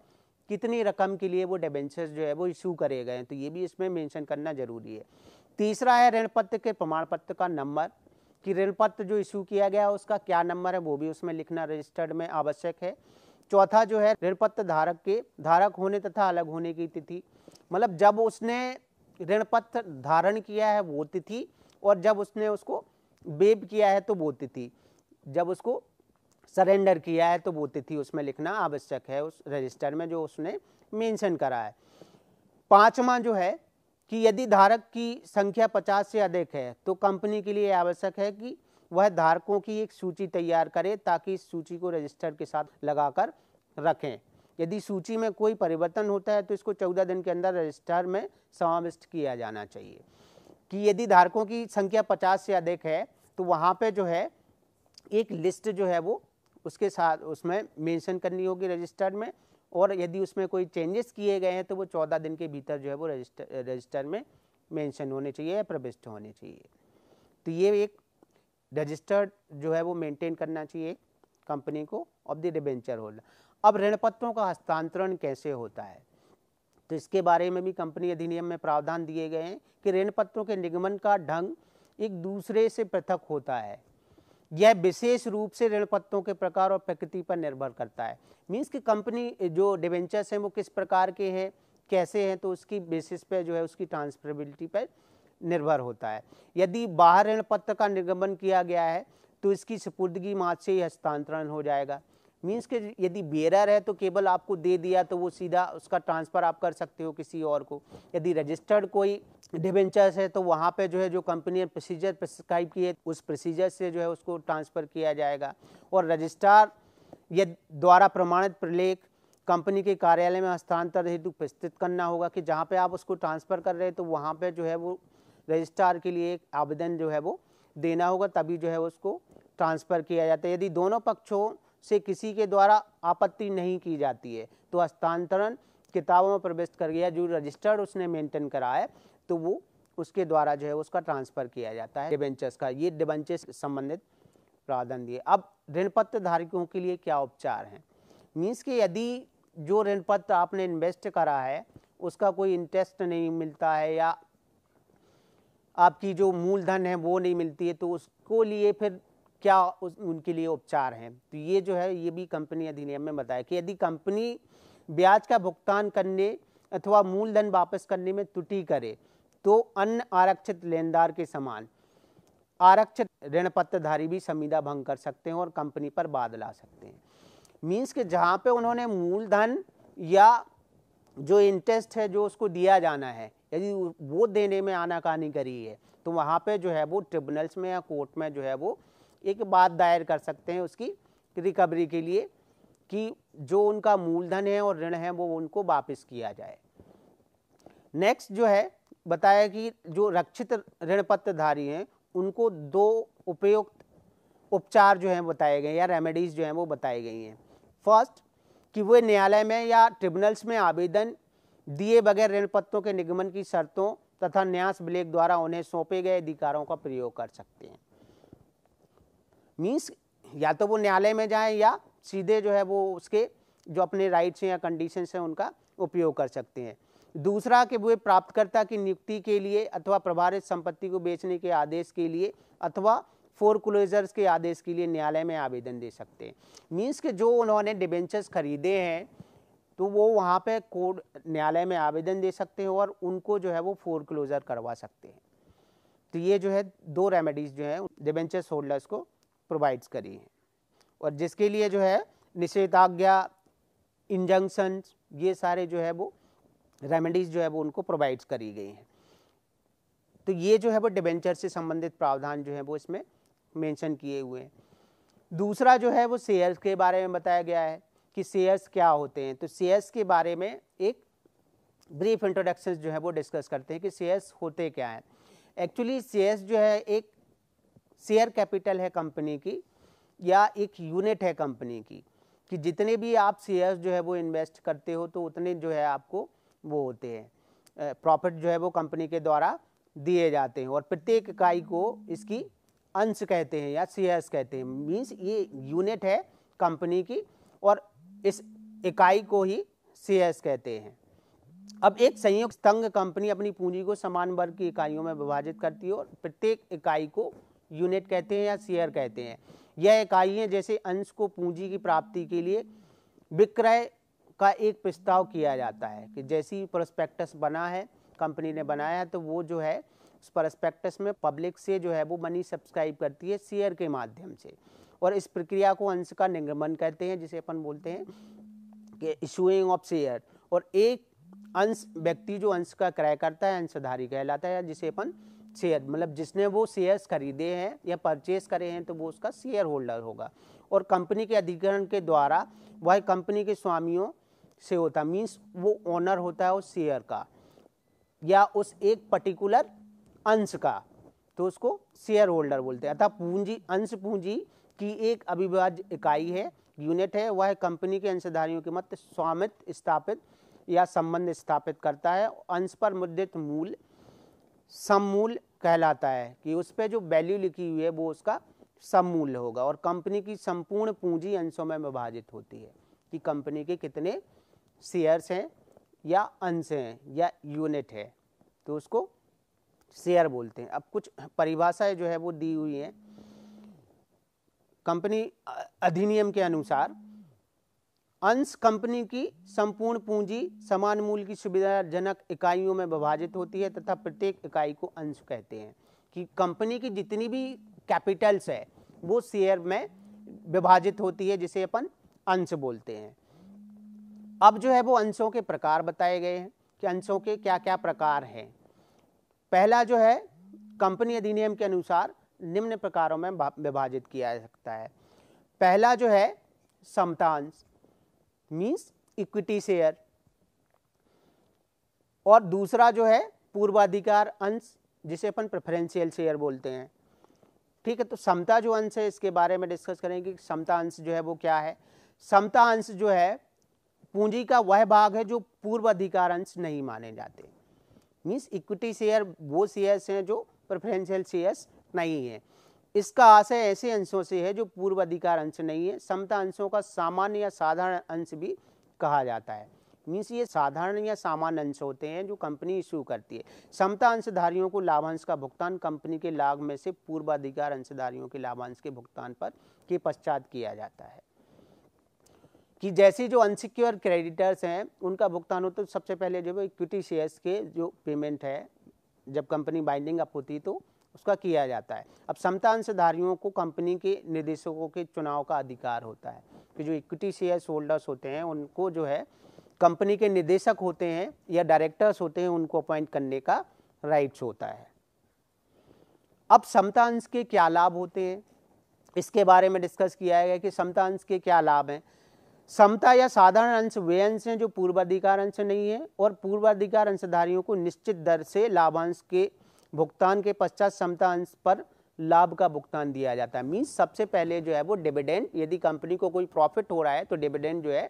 कितनी रकम के लिए वो डिबेंचर्स जो है वो इशू करे गए हैं तो ये भी इसमें मेंशन करना ज़रूरी है तीसरा है ऋण पत्र के प्रमाण पत्र का नंबर कि ऋण पत्र जो इशू किया गया है उसका क्या नंबर है वो भी उसमें लिखना रजिस्टर्ड में आवश्यक है चौथा जो है ऋण पत्र धारक के धारक होने तथा अलग होने की तिथि मतलब जब उसने ऋण पत्र धारण किया है वो तिथि और जब उसने उसको बेब किया है तो वो तिथि जब उसको सरेंडर किया है तो वो तिथि उसमें लिखना आवश्यक है उस रजिस्टर में जो उसने मेंशन करा है पांचवा जो है कि यदि धारक की संख्या पचास से अधिक है तो कंपनी के लिए आवश्यक है कि वह धारकों की एक सूची तैयार करे ताकि इस सूची को रजिस्टर के साथ लगाकर रखें यदि सूची में कोई परिवर्तन होता है तो इसको चौदह दिन के अंदर रजिस्टर में समाविष्ट किया जाना चाहिए कि यदि धारकों की संख्या पचास से अधिक है तो वहाँ पर जो है एक लिस्ट जो है वो उसके साथ उसमें मेंशन करनी होगी रजिस्टर में और यदि उसमें कोई चेंजेस किए गए हैं तो वो चौदह दिन के भीतर जो है वो रजिस्टर रजिस्टर में मेंशन होने चाहिए या प्रविष्ट होने चाहिए तो ये एक रजिस्टर्ड जो है वो मेंटेन करना चाहिए कंपनी को ऑफ द डिबेंचर होल्डर अब ऋणपत्रों का हस्तांतरण कैसे होता है तो इसके बारे में भी कंपनी अधिनियम में प्रावधान दिए गए हैं कि ऋणपत्रों के निगमन का ढंग एक दूसरे से पृथक होता है यह विशेष रूप से ऋण पत्रों के प्रकार और प्रकृति पर निर्भर करता है मीन्स कि कंपनी जो डिवेंचर्स हैं वो किस प्रकार के हैं कैसे हैं तो उसकी बेसिस पर जो है उसकी ट्रांसफरेबिलिटी पर निर्भर होता है यदि बाहर ऋण पत्र का निर्गमन किया गया है तो इसकी सुपुर्दगी मार्च से ही हस्तांतरण हो जाएगा मीन्स के यदि बेरर है तो केबल आपको दे दिया तो वो सीधा उसका ट्रांसफ़र आप कर सकते हो किसी और को यदि रजिस्टर्ड कोई डिवेंचर्स है तो वहाँ पे जो है जो कंपनी ने प्रोसीजर प्रिस्क्राइब की है उस प्रोसीजर से जो है उसको ट्रांसफ़र किया जाएगा और रजिस्ट्रार द्वारा प्रमाणित प्रलेख कंपनी के कार्यालय में हस्तांतरण हेतु प्रस्तुत करना होगा कि जहाँ पे आप उसको ट्रांसफ़र कर रहे हैं तो वहाँ पे जो है वो रजिस्ट्रार के लिए एक आवेदन जो है वो देना होगा तभी जो है उसको ट्रांसफ़र किया जाता है यदि दोनों पक्षों से किसी के द्वारा आपत्ति नहीं की जाती है तो हस्तांतरण किताबों में प्रवेश कर गया जो रजिस्टर्ड उसने मेंटेन करा है तो वो उसके द्वारा जो है उसका ट्रांसफ़र किया जाता है डिबेंचर्स का ये डिबेंचर्स संबंधित प्रावधान दिए अब ऋण पत्र धारकों के लिए क्या उपचार हैं मीन्स कि यदि जो ऋण पत्र आपने इन्वेस्ट करा है उसका कोई इंटरेस्ट नहीं मिलता है या आपकी जो मूलधन है वो नहीं मिलती है तो उसको लिए फिर क्या उनके लिए उपचार हैं तो ये जो है ये भी कंपनी अधिनियम में बताया कि यदि कंपनी ब्याज का भुगतान करने अथवा मूलधन वापस करने में त्रुटि करे तो अन्य आरक्षित लेनदार के समान आरक्षित ऋण पत्रधारी भी संविदा भंग कर सकते हैं और कंपनी पर बाद ला सकते हैं मीन्स के जहाँ पे उन्होंने मूलधन या जो इंटरेस्ट है जो उसको दिया जाना है यदि वो देने में आनाकानी करी है तो वहाँ पे जो है वो ट्रिब्यूनल्स में या कोर्ट में जो है वो एक बात दायर कर सकते हैं उसकी रिकवरी के लिए कि जो उनका मूलधन है और ऋण है वो उनको वापस किया जाए नेक्स्ट जो है बताया कि जो रक्षित ऋण पत्रधारी हैं उनको दो उपयुक्त उपचार जो हैं बताए गए या रेमेडीज़ जो हैं वो बताई गई हैं फर्स्ट कि वे न्यायालय में या ट्रिब्यूनल्स में आवेदन दिए बगैर ऋण पत्रों के निगमन की शर्तों तथा न्यास ब्लेक द्वारा उन्हें सौंपे गए अधिकारों का प्रयोग कर सकते हैं मीन्स या तो वो न्यायालय में जाए या सीधे जो है वो उसके जो अपने राइट्स हैं या कंडीशंस हैं उनका उपयोग कर सकते हैं दूसरा कि वे प्राप्तकर्ता की नियुक्ति के लिए अथवा प्रभारित संपत्ति को बेचने के आदेश के लिए अथवा फोर क्लोजर्स के आदेश के लिए न्यायालय में आवेदन दे सकते हैं मीन्स के जो उन्होंने डिबेंचर्स खरीदे हैं तो वो वहाँ पे कोर्ट न्यायालय में आवेदन दे सकते हैं और उनको जो है वो फोर क्लोजर करवा सकते हैं तो ये जो है दो रेमेडीज़ जो है डिबेंचर्स होल्डर्स को प्रोवाइड्स करी हैं और जिसके लिए जो है निषेधाज्ञा इंजंक्शन ये सारे जो है वो रेमेडीज़ जो है वो उनको प्रोवाइड्स करी गई हैं तो ये जो है वो डिबेंचर से संबंधित प्रावधान जो है वो इसमें मेंशन किए हुए हैं दूसरा जो है वो शेयर्स के बारे में बताया गया है कि शेयर्स क्या होते हैं तो शेयर्स के बारे में एक ब्रीफ इंट्रोडक्शन जो है वो डिस्कस करते हैं कि शेयर्स होते क्या हैं एक्चुअली शेयर्स जो है एक शेयर कैपिटल है कंपनी की या एक यूनिट है कंपनी की कि जितने भी आप शेयर्स जो है वो इन्वेस्ट करते हो तो उतने जो है आपको वो होते हैं प्रॉफिट जो है वो कंपनी के द्वारा दिए जाते हैं और प्रत्येक इकाई को इसकी अंश कहते हैं या शेयर्स कहते हैं मीन्स ये यूनिट है कंपनी की और इस इकाई को ही शेयर्स कहते हैं अब एक संयुक्त संघ कंपनी अपनी पूंजी को समान वर्ग की इकाइयों में विभाजित करती है और प्रत्येक इकाई को यूनिट कहते हैं या शेयर कहते हैं यह इकाइयाँ जैसे अंश को पूंजी की प्राप्ति के लिए विक्रय का एक प्रस्ताव किया जाता है कि जैसी प्रोस्पेक्टस बना है कंपनी ने बनाया है तो वो जो है उस प्रोस्पेक्टस में पब्लिक से जो है वो मनी सब्सक्राइब करती है शेयर के माध्यम से और इस प्रक्रिया को अंश का निगमन कहते हैं जिसे अपन बोलते हैं कि इशूइंग ऑफ शेयर और एक अंश व्यक्ति जो अंश का क्रय करता है अंशधारी कहलाता है जिसे अपन शेयर मतलब जिसने वो शेयर्स खरीदे हैं या परचेज करे हैं तो वो उसका शेयर होल्डर होगा और कंपनी के अधिग्रहण के द्वारा वह कंपनी के स्वामियों से होता मीन्स वो ओनर होता है उस शेयर का या उस एक पर्टिकुलर अंश का तो उसको शेयर होल्डर बोलते हैं अतः पूंजी अंश पूंजी की एक अभिभाज्य इकाई है यूनिट है वह कंपनी के अंशधारियों के मत स्वामित्व स्थापित या संबंध स्थापित करता है अंश पर मुद्रित मूल समूल कहलाता है कि उस पर जो वैल्यू लिखी हुई है वो उसका समूल होगा और कंपनी की संपूर्ण पूंजी अंशों में विभाजित होती है कि कंपनी के कितने शेयर्स हैं या अंश हैं या यूनिट है तो उसको शेयर बोलते हैं अब कुछ परिभाषाएं जो है वो दी हुई हैं कंपनी अधिनियम के अनुसार अंश कंपनी की संपूर्ण पूंजी समान मूल्य की सुविधाजनक इकाइयों में विभाजित होती है तथा प्रत्येक इकाई को अंश कहते हैं कि कंपनी की जितनी भी कैपिटल्स है वो शेयर में विभाजित होती है जिसे अपन अंश बोलते हैं अब जो है वो अंशों के प्रकार बताए गए हैं कि अंशों के क्या क्या प्रकार हैं पहला जो है कंपनी अधिनियम के अनुसार निम्न प्रकारों में विभाजित किया जा सकता है पहला जो है समतांश मीन्स इक्विटी शेयर और दूसरा जो है पूर्वाधिकार अंश जिसे अपन प्रेफरेंशियल शेयर बोलते हैं ठीक है तो समता जो अंश है इसके बारे में डिस्कस करेंगे कि समता अंश जो है वो क्या है समता अंश जो है पूंजी का वह भाग है जो पूर्व अधिकार अंश नहीं माने जाते मीन्स इक्विटी शेयर वो शेयर्स हैं जो प्रेफरेंशियल शेयर्स नहीं है इसका आशय ऐसे अंशों से है जो पूर्वाधिकार अंश नहीं है समता अंशों का सामान्य या साधारण अंश भी कहा जाता है मीन्स ये साधारण या सामान्य अंश होते हैं जो कंपनी इशू करती है समता अंशधारियों को लाभांश का भुगतान कंपनी के लाभ में से पूर्वाधिकार अंशधारियों के लाभांश के भुगतान पर के पश्चात किया जाता है कि जैसे जो अनसिक्योर क्रेडिटर्स हैं उनका भुगतान हो तो सबसे पहले जो इक्विटी शेयर्स के जो पेमेंट है जब कंपनी बाइंडिंग अप होती तो उसका किया जाता है अब समता अंशधारियों को कंपनी के निदेशकों के चुनाव का अधिकार होता है कि जो इक्विटी शेयर्स होल्डर्स होते हैं उनको जो है कंपनी के निदेशक होते हैं या डायरेक्टर्स होते हैं उनको अपॉइंट करने का राइट्स होता है अब समता अंश के क्या लाभ होते हैं इसके बारे में डिस्कस किया गया कि समता अंश के क्या लाभ हैं समता या साधारण अंश वे अंश हैं जो पूर्वाधिकार अंश नहीं है और पूर्वाधिकार अंशधारियों को निश्चित दर से लाभांश के भुगतान के पश्चात समता अंश पर लाभ का भुगतान दिया जाता है मीन्स सबसे पहले जो है वो डिविडेंड यदि कंपनी को कोई प्रॉफिट हो रहा है तो डिविडेंड जो है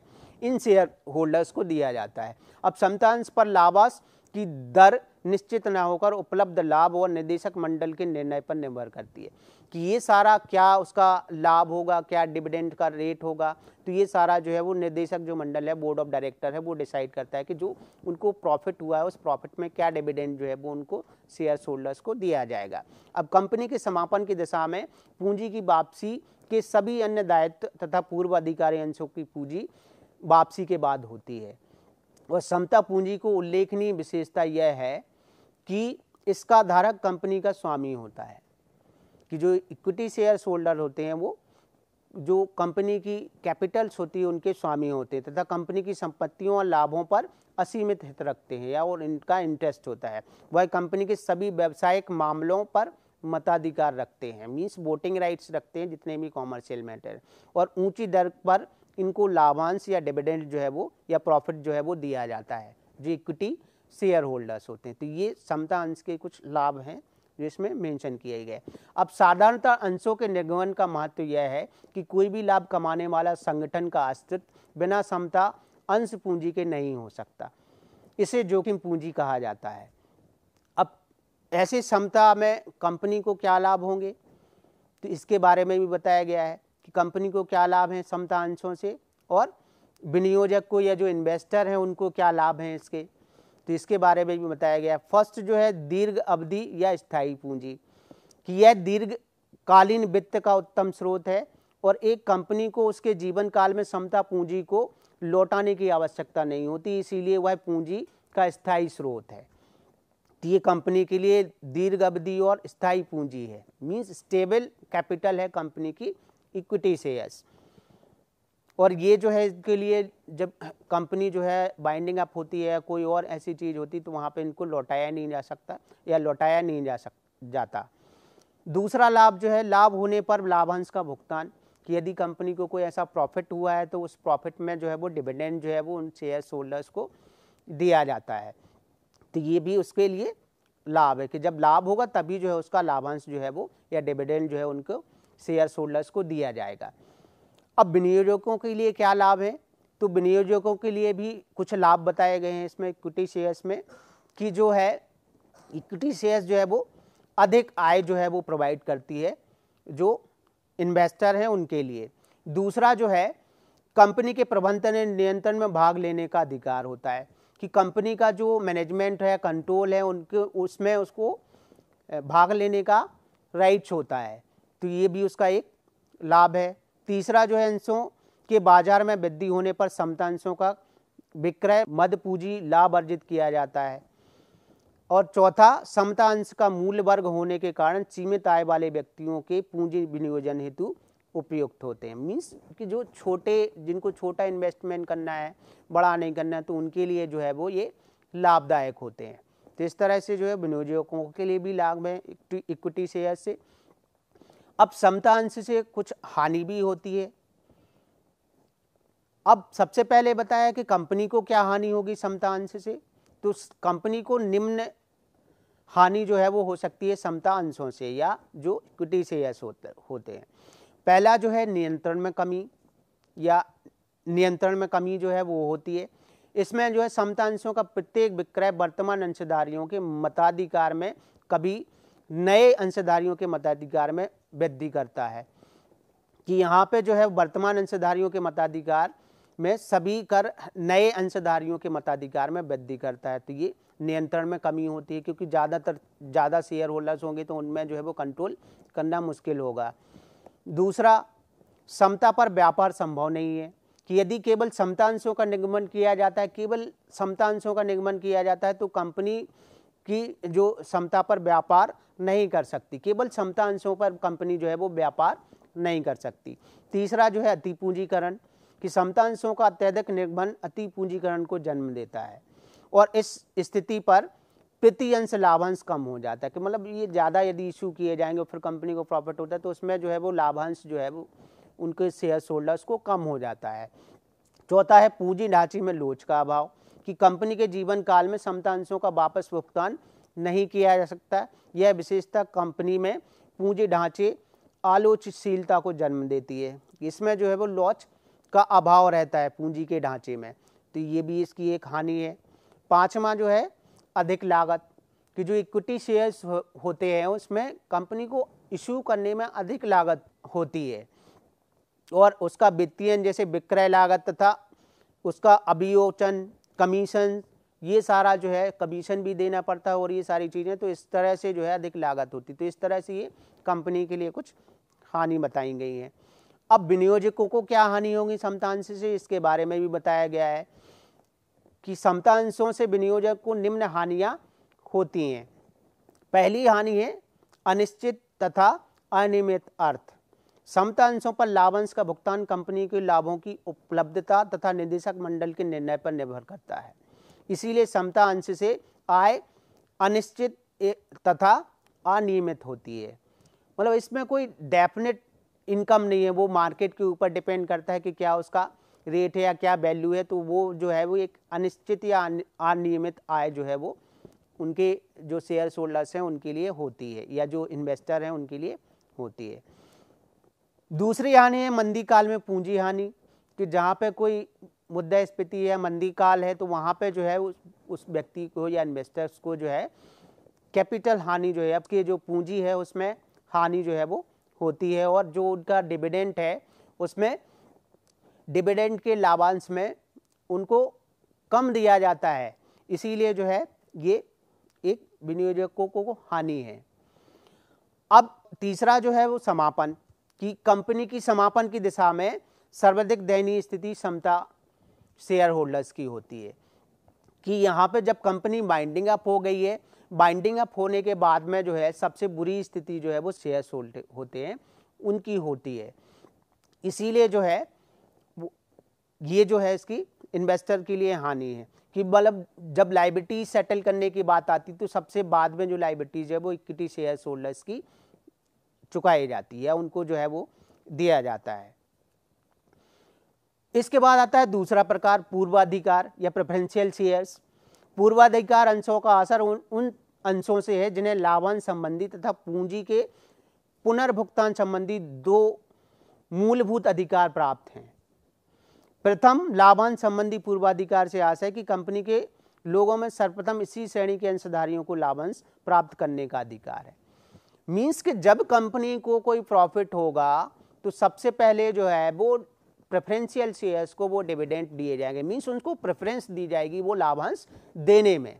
इन शेयर होल्डर्स को दिया जाता है अब समतांश पर लाभांश की दर निश्चित न होकर उपलब्ध लाभ और निदेशक मंडल के निर्णय पर निर्भर करती है कि ये सारा क्या उसका लाभ होगा क्या डिविडेंड का रेट होगा तो ये सारा जो है वो निर्देशक जो मंडल है बोर्ड ऑफ डायरेक्टर है वो डिसाइड करता है कि जो उनको प्रॉफिट हुआ है उस प्रॉफिट में क्या डिविडेंड जो है वो उनको शेयर होल्डर्स को दिया जाएगा अब कंपनी के समापन की दिशा में पूंजी की वापसी के सभी अन्य दायित्व तथा पूर्व अधिकारी अंशों की पूंजी वापसी के बाद होती है और समता पूंजी को उल्लेखनीय विशेषता यह है कि इसका धारक कंपनी का स्वामी होता है कि जो इक्विटी शेयर्स होल्डर होते हैं वो जो कंपनी की कैपिटल्स होती है उनके स्वामी होते हैं तथा कंपनी की संपत्तियों और लाभों पर असीमित हित रखते हैं या और इनका इंटरेस्ट होता है वह कंपनी के सभी व्यावसायिक मामलों पर मताधिकार रखते हैं मीन्स वोटिंग राइट्स रखते हैं जितने भी कॉमर्शियल मैटर और ऊंची दर पर इनको लाभांश या डिविडेंड जो है वो या प्रॉफिट जो है वो दिया जाता है जो इक्विटी शेयर होल्डर्स होते हैं तो ये समता अंश के कुछ लाभ हैं जिसमें मेंशन किया गया अब साधारणतः अंशों के निगमन का महत्व यह है कि कोई भी लाभ कमाने वाला संगठन का अस्तित्व बिना समता अंश पूंजी के नहीं हो सकता इसे जोखिम पूंजी कहा जाता है अब ऐसे समता में कंपनी को क्या लाभ होंगे तो इसके बारे में भी बताया गया है कि कंपनी को क्या लाभ हैं समता अंशों से और विनियोजक को या जो इन्वेस्टर हैं उनको क्या लाभ हैं इसके तो इसके बारे में भी बताया गया फर्स्ट जो है दीर्घ अवधि या स्थायी पूंजी कि यह दीर्घकालीन वित्त का उत्तम स्रोत है और एक कंपनी को उसके जीवन काल में समता पूंजी को लौटाने की आवश्यकता नहीं होती इसीलिए वह पूंजी का स्थायी स्रोत है तो ये कंपनी के लिए दीर्घ अवधि और स्थायी पूंजी है मीन्स स्टेबल कैपिटल है कंपनी की इक्विटी शेयर्स और ये जो है इसके लिए जब कंपनी जो है बाइंडिंग अप होती है कोई और ऐसी चीज़ होती तो वहाँ पे इनको लौटाया नहीं जा सकता या लौटाया नहीं जा सक जाता दूसरा लाभ जो है लाभ होने पर लाभांश का भुगतान कि यदि कंपनी को कोई ऐसा प्रॉफिट हुआ है तो उस प्रॉफिट में जो है वो डिविडेंड जो है वो उन शेयर होल्डर्स को दिया जाता है तो ये भी उसके लिए लाभ है कि जब लाभ होगा तभी जो है उसका लाभांश जो है वो या डिविडेंड जो है उनको शेयर होल्डर्स को दिया जाएगा अब विनियोजकों के लिए क्या लाभ है तो विनियोजकों के लिए भी कुछ लाभ बताए गए हैं इसमें इक्विटी शेयर्स में कि जो है इक्विटी शेयर्स जो है वो अधिक आय जो है वो प्रोवाइड करती है जो इन्वेस्टर हैं उनके लिए दूसरा जो है कंपनी के प्रबंधन एंड नियंत्रण में भाग लेने का अधिकार होता है कि कंपनी का जो मैनेजमेंट है कंट्रोल है उनके उसमें उसको भाग लेने का राइट्स होता है तो ये भी उसका एक लाभ है तीसरा जो है अंशों के बाजार में वृद्धि होने पर समता अंशों का विक्रय मद पूंजी लाभ अर्जित किया जाता है और चौथा समता अंश का मूल वर्ग होने के कारण सीमित आय वाले व्यक्तियों के पूंजी विनियोजन हेतु उपयुक्त होते हैं मीन्स कि जो छोटे जिनको छोटा इन्वेस्टमेंट करना है बड़ा नहीं करना है तो उनके लिए जो है वो ये लाभदायक होते हैं तो इस तरह से जो है विनियोजकों के लिए भी लाभ है इक्विटी शेयर से अब समता अंश से कुछ हानि भी होती है अब सबसे पहले बताया कि कंपनी को क्या हानि होगी समता अंश से तो कंपनी को निम्न हानि जो है वो हो सकती है समता अंशों से या जो इक्विटी से यस होते होते हैं पहला जो है नियंत्रण में कमी या नियंत्रण में कमी जो है वो होती है इसमें जो है समता अंशों का प्रत्येक विक्रय वर्तमान अंशधारियों के मताधिकार में कभी नए अंशधारियों के मताधिकार में वृद्धि करता है कि यहाँ पे जो है वर्तमान अंशधारियों के मताधिकार में सभी कर नए अंशधारियों के मताधिकार में वृद्धि करता है तो ये नियंत्रण में कमी होती है क्योंकि ज़्यादातर ज़्यादा शेयर होल्डर्स होंगे तो उनमें जो है वो कंट्रोल करना मुश्किल होगा दूसरा समता पर व्यापार संभव नहीं है कि यदि केवल समतांशों का निगमन किया जाता है केवल समतांशों का निगमन किया जाता है तो कंपनी की जो समता पर व्यापार नहीं कर सकती केवल क्षमता अंशों पर कंपनी जो है वो व्यापार नहीं कर सकती तीसरा जो है अति पूंजीकरण कि क्षमता अंशों का अत्यधिक निर्बंध अति पूंजीकरण को जन्म देता है और इस स्थिति पर अंश लाभांश कम हो जाता है कि मतलब ये ज़्यादा यदि इशू किए जाएंगे फिर कंपनी को प्रॉफिट होता है तो उसमें जो है वो लाभांश जो है वो उनके शेयर होल्डर्स को कम हो जाता है चौथा है पूंजी ढांचे में लोच का अभाव कि कंपनी के जीवन काल में क्षमता अंशों का वापस भुगतान नहीं किया जा सकता यह विशेषता कंपनी में पूंजी ढांचे आलोचशीलता को जन्म देती है इसमें जो है वो लॉच का अभाव रहता है पूंजी के ढांचे में तो ये भी इसकी एक हानि है पाँचवा जो है अधिक लागत कि जो इक्विटी शेयर्स होते हैं उसमें कंपनी को इशू करने में अधिक लागत होती है और उसका वित्तीय जैसे विक्रय लागत तथा उसका अभियोचन कमीशन ये सारा जो है कमीशन भी देना पड़ता है और ये सारी चीज़ें तो इस तरह से जो है अधिक लागत होती तो इस तरह से ये कंपनी के लिए कुछ हानि बताई गई है अब विनियोजकों को क्या हानि होगी समतांश से इसके बारे में भी बताया गया है कि समतांशों से विनियोजक को निम्न हानियाँ होती हैं पहली हानि है अनिश्चित तथा अनियमित अर्थ समतांशों पर लाभांश का भुगतान कंपनी के लाभों की उपलब्धता तथा निदेशक मंडल के निर्णय पर निर्भर करता है इसीलिए समता अंश से आय अनिश्चित तथा अनियमित होती है मतलब इसमें कोई डेफिनेट इनकम नहीं है वो मार्केट के ऊपर डिपेंड करता है कि क्या उसका रेट है या क्या वैल्यू है तो वो जो है वो एक अनिश्चित या अनियमित आय जो है वो उनके जो शेयर होल्डर्स हैं उनके लिए होती है या जो इन्वेस्टर हैं उनके लिए होती है दूसरी हानि है मंदी काल में पूंजी हानि कि जहाँ पे कोई मुद्दा स्फीति है मंदी काल है तो वहाँ पे जो है उस उस व्यक्ति को या इन्वेस्टर्स को जो है कैपिटल हानि जो है अब की जो पूंजी है उसमें हानि जो है वो होती है और जो उनका डिविडेंट है उसमें डिविडेंट के लाभांश में उनको कम दिया जाता है इसीलिए जो है ये एक विनियोजकों को, को हानि है अब तीसरा जो है वो समापन कि कंपनी की समापन की दिशा में सर्वाधिक दयनीय स्थिति क्षमता शेयर होल्डर्स की होती है कि यहाँ पे जब कंपनी बाइंडिंग अप हो गई है बाइंडिंग अप होने के बाद में जो है सबसे बुरी स्थिति जो है वो शेयर होल्ड होते हैं उनकी होती है इसीलिए जो है ये जो है इसकी इन्वेस्टर के लिए हानि है कि मतलब जब लाइबिलिटी सेटल करने की बात आती तो सबसे बाद में जो लाइबिलिटीज है वो इक्विटी शेयर होल्डर्स की चुकाई जाती है उनको जो है वो दिया जाता है इसके बाद आता है दूसरा प्रकार पूर्वाधिकार या प्रेफरेंशियल शेयर्स पूर्वाधिकार अंशों का असर उन उन अंशों से है जिन्हें लाभांश संबंधी तथा पूंजी के पुनर्भुगतान संबंधी दो मूलभूत अधिकार प्राप्त हैं प्रथम लाभांश संबंधी पूर्वाधिकार से आशा है कि कंपनी के लोगों में सर्वप्रथम इसी श्रेणी के अंशधारियों को लाभांश प्राप्त करने का अधिकार है मीन्स कि जब कंपनी को कोई प्रॉफिट होगा तो सबसे पहले जो है वो प्रेफरेंशियल शेयर्स को वो डिविडेंट दिए जाएंगे मीन्स उनको प्रेफरेंस दी जाएगी वो लाभांश देने में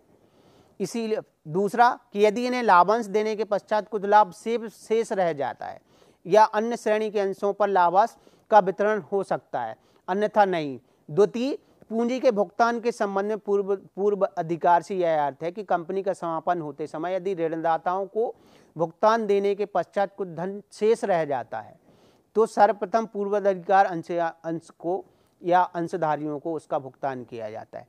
इसीलिए दूसरा कि यदि इन्हें लाभांश देने के पश्चात कुछ लाभ सिर्फ शेष रह जाता है या अन्य श्रेणी के अंशों पर लाभांश का वितरण हो सकता है अन्यथा नहीं द्वितीय पूंजी के भुगतान के संबंध में पूर्व पूर्व अधिकार से यह अर्थ है कि कंपनी का समापन होते समय यदि ऋणदाताओं को भुगतान देने के पश्चात कुछ धन शेष रह जाता है तो सर्वप्रथम पूर्वाधिकार अंश अंश को या अंशधारियों को उसका भुगतान किया जाता है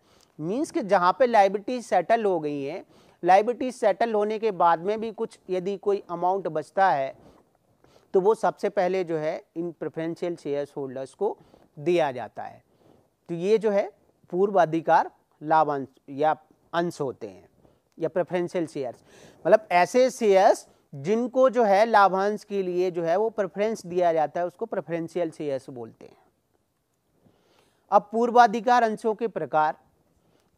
मीन्स कि जहाँ पे लाइबिलिटी सेटल हो गई है लाइबिलिटी सेटल होने के बाद में भी कुछ यदि कोई अमाउंट बचता है तो वो सबसे पहले जो है इन प्रेफरेंशियल शेयर्स होल्डर्स को दिया जाता है तो ये जो है पूर्वाधिकार लाभांश या अंश होते हैं या प्रेफरेंशियल शेयर्स मतलब ऐसे शेयर्स जिनको जो है लाभांश के लिए जो है वो प्रेफरेंस दिया जाता है उसको प्रेफरेंशियल शेयर्स बोलते हैं अब पूर्वाधिकार अंशों के प्रकार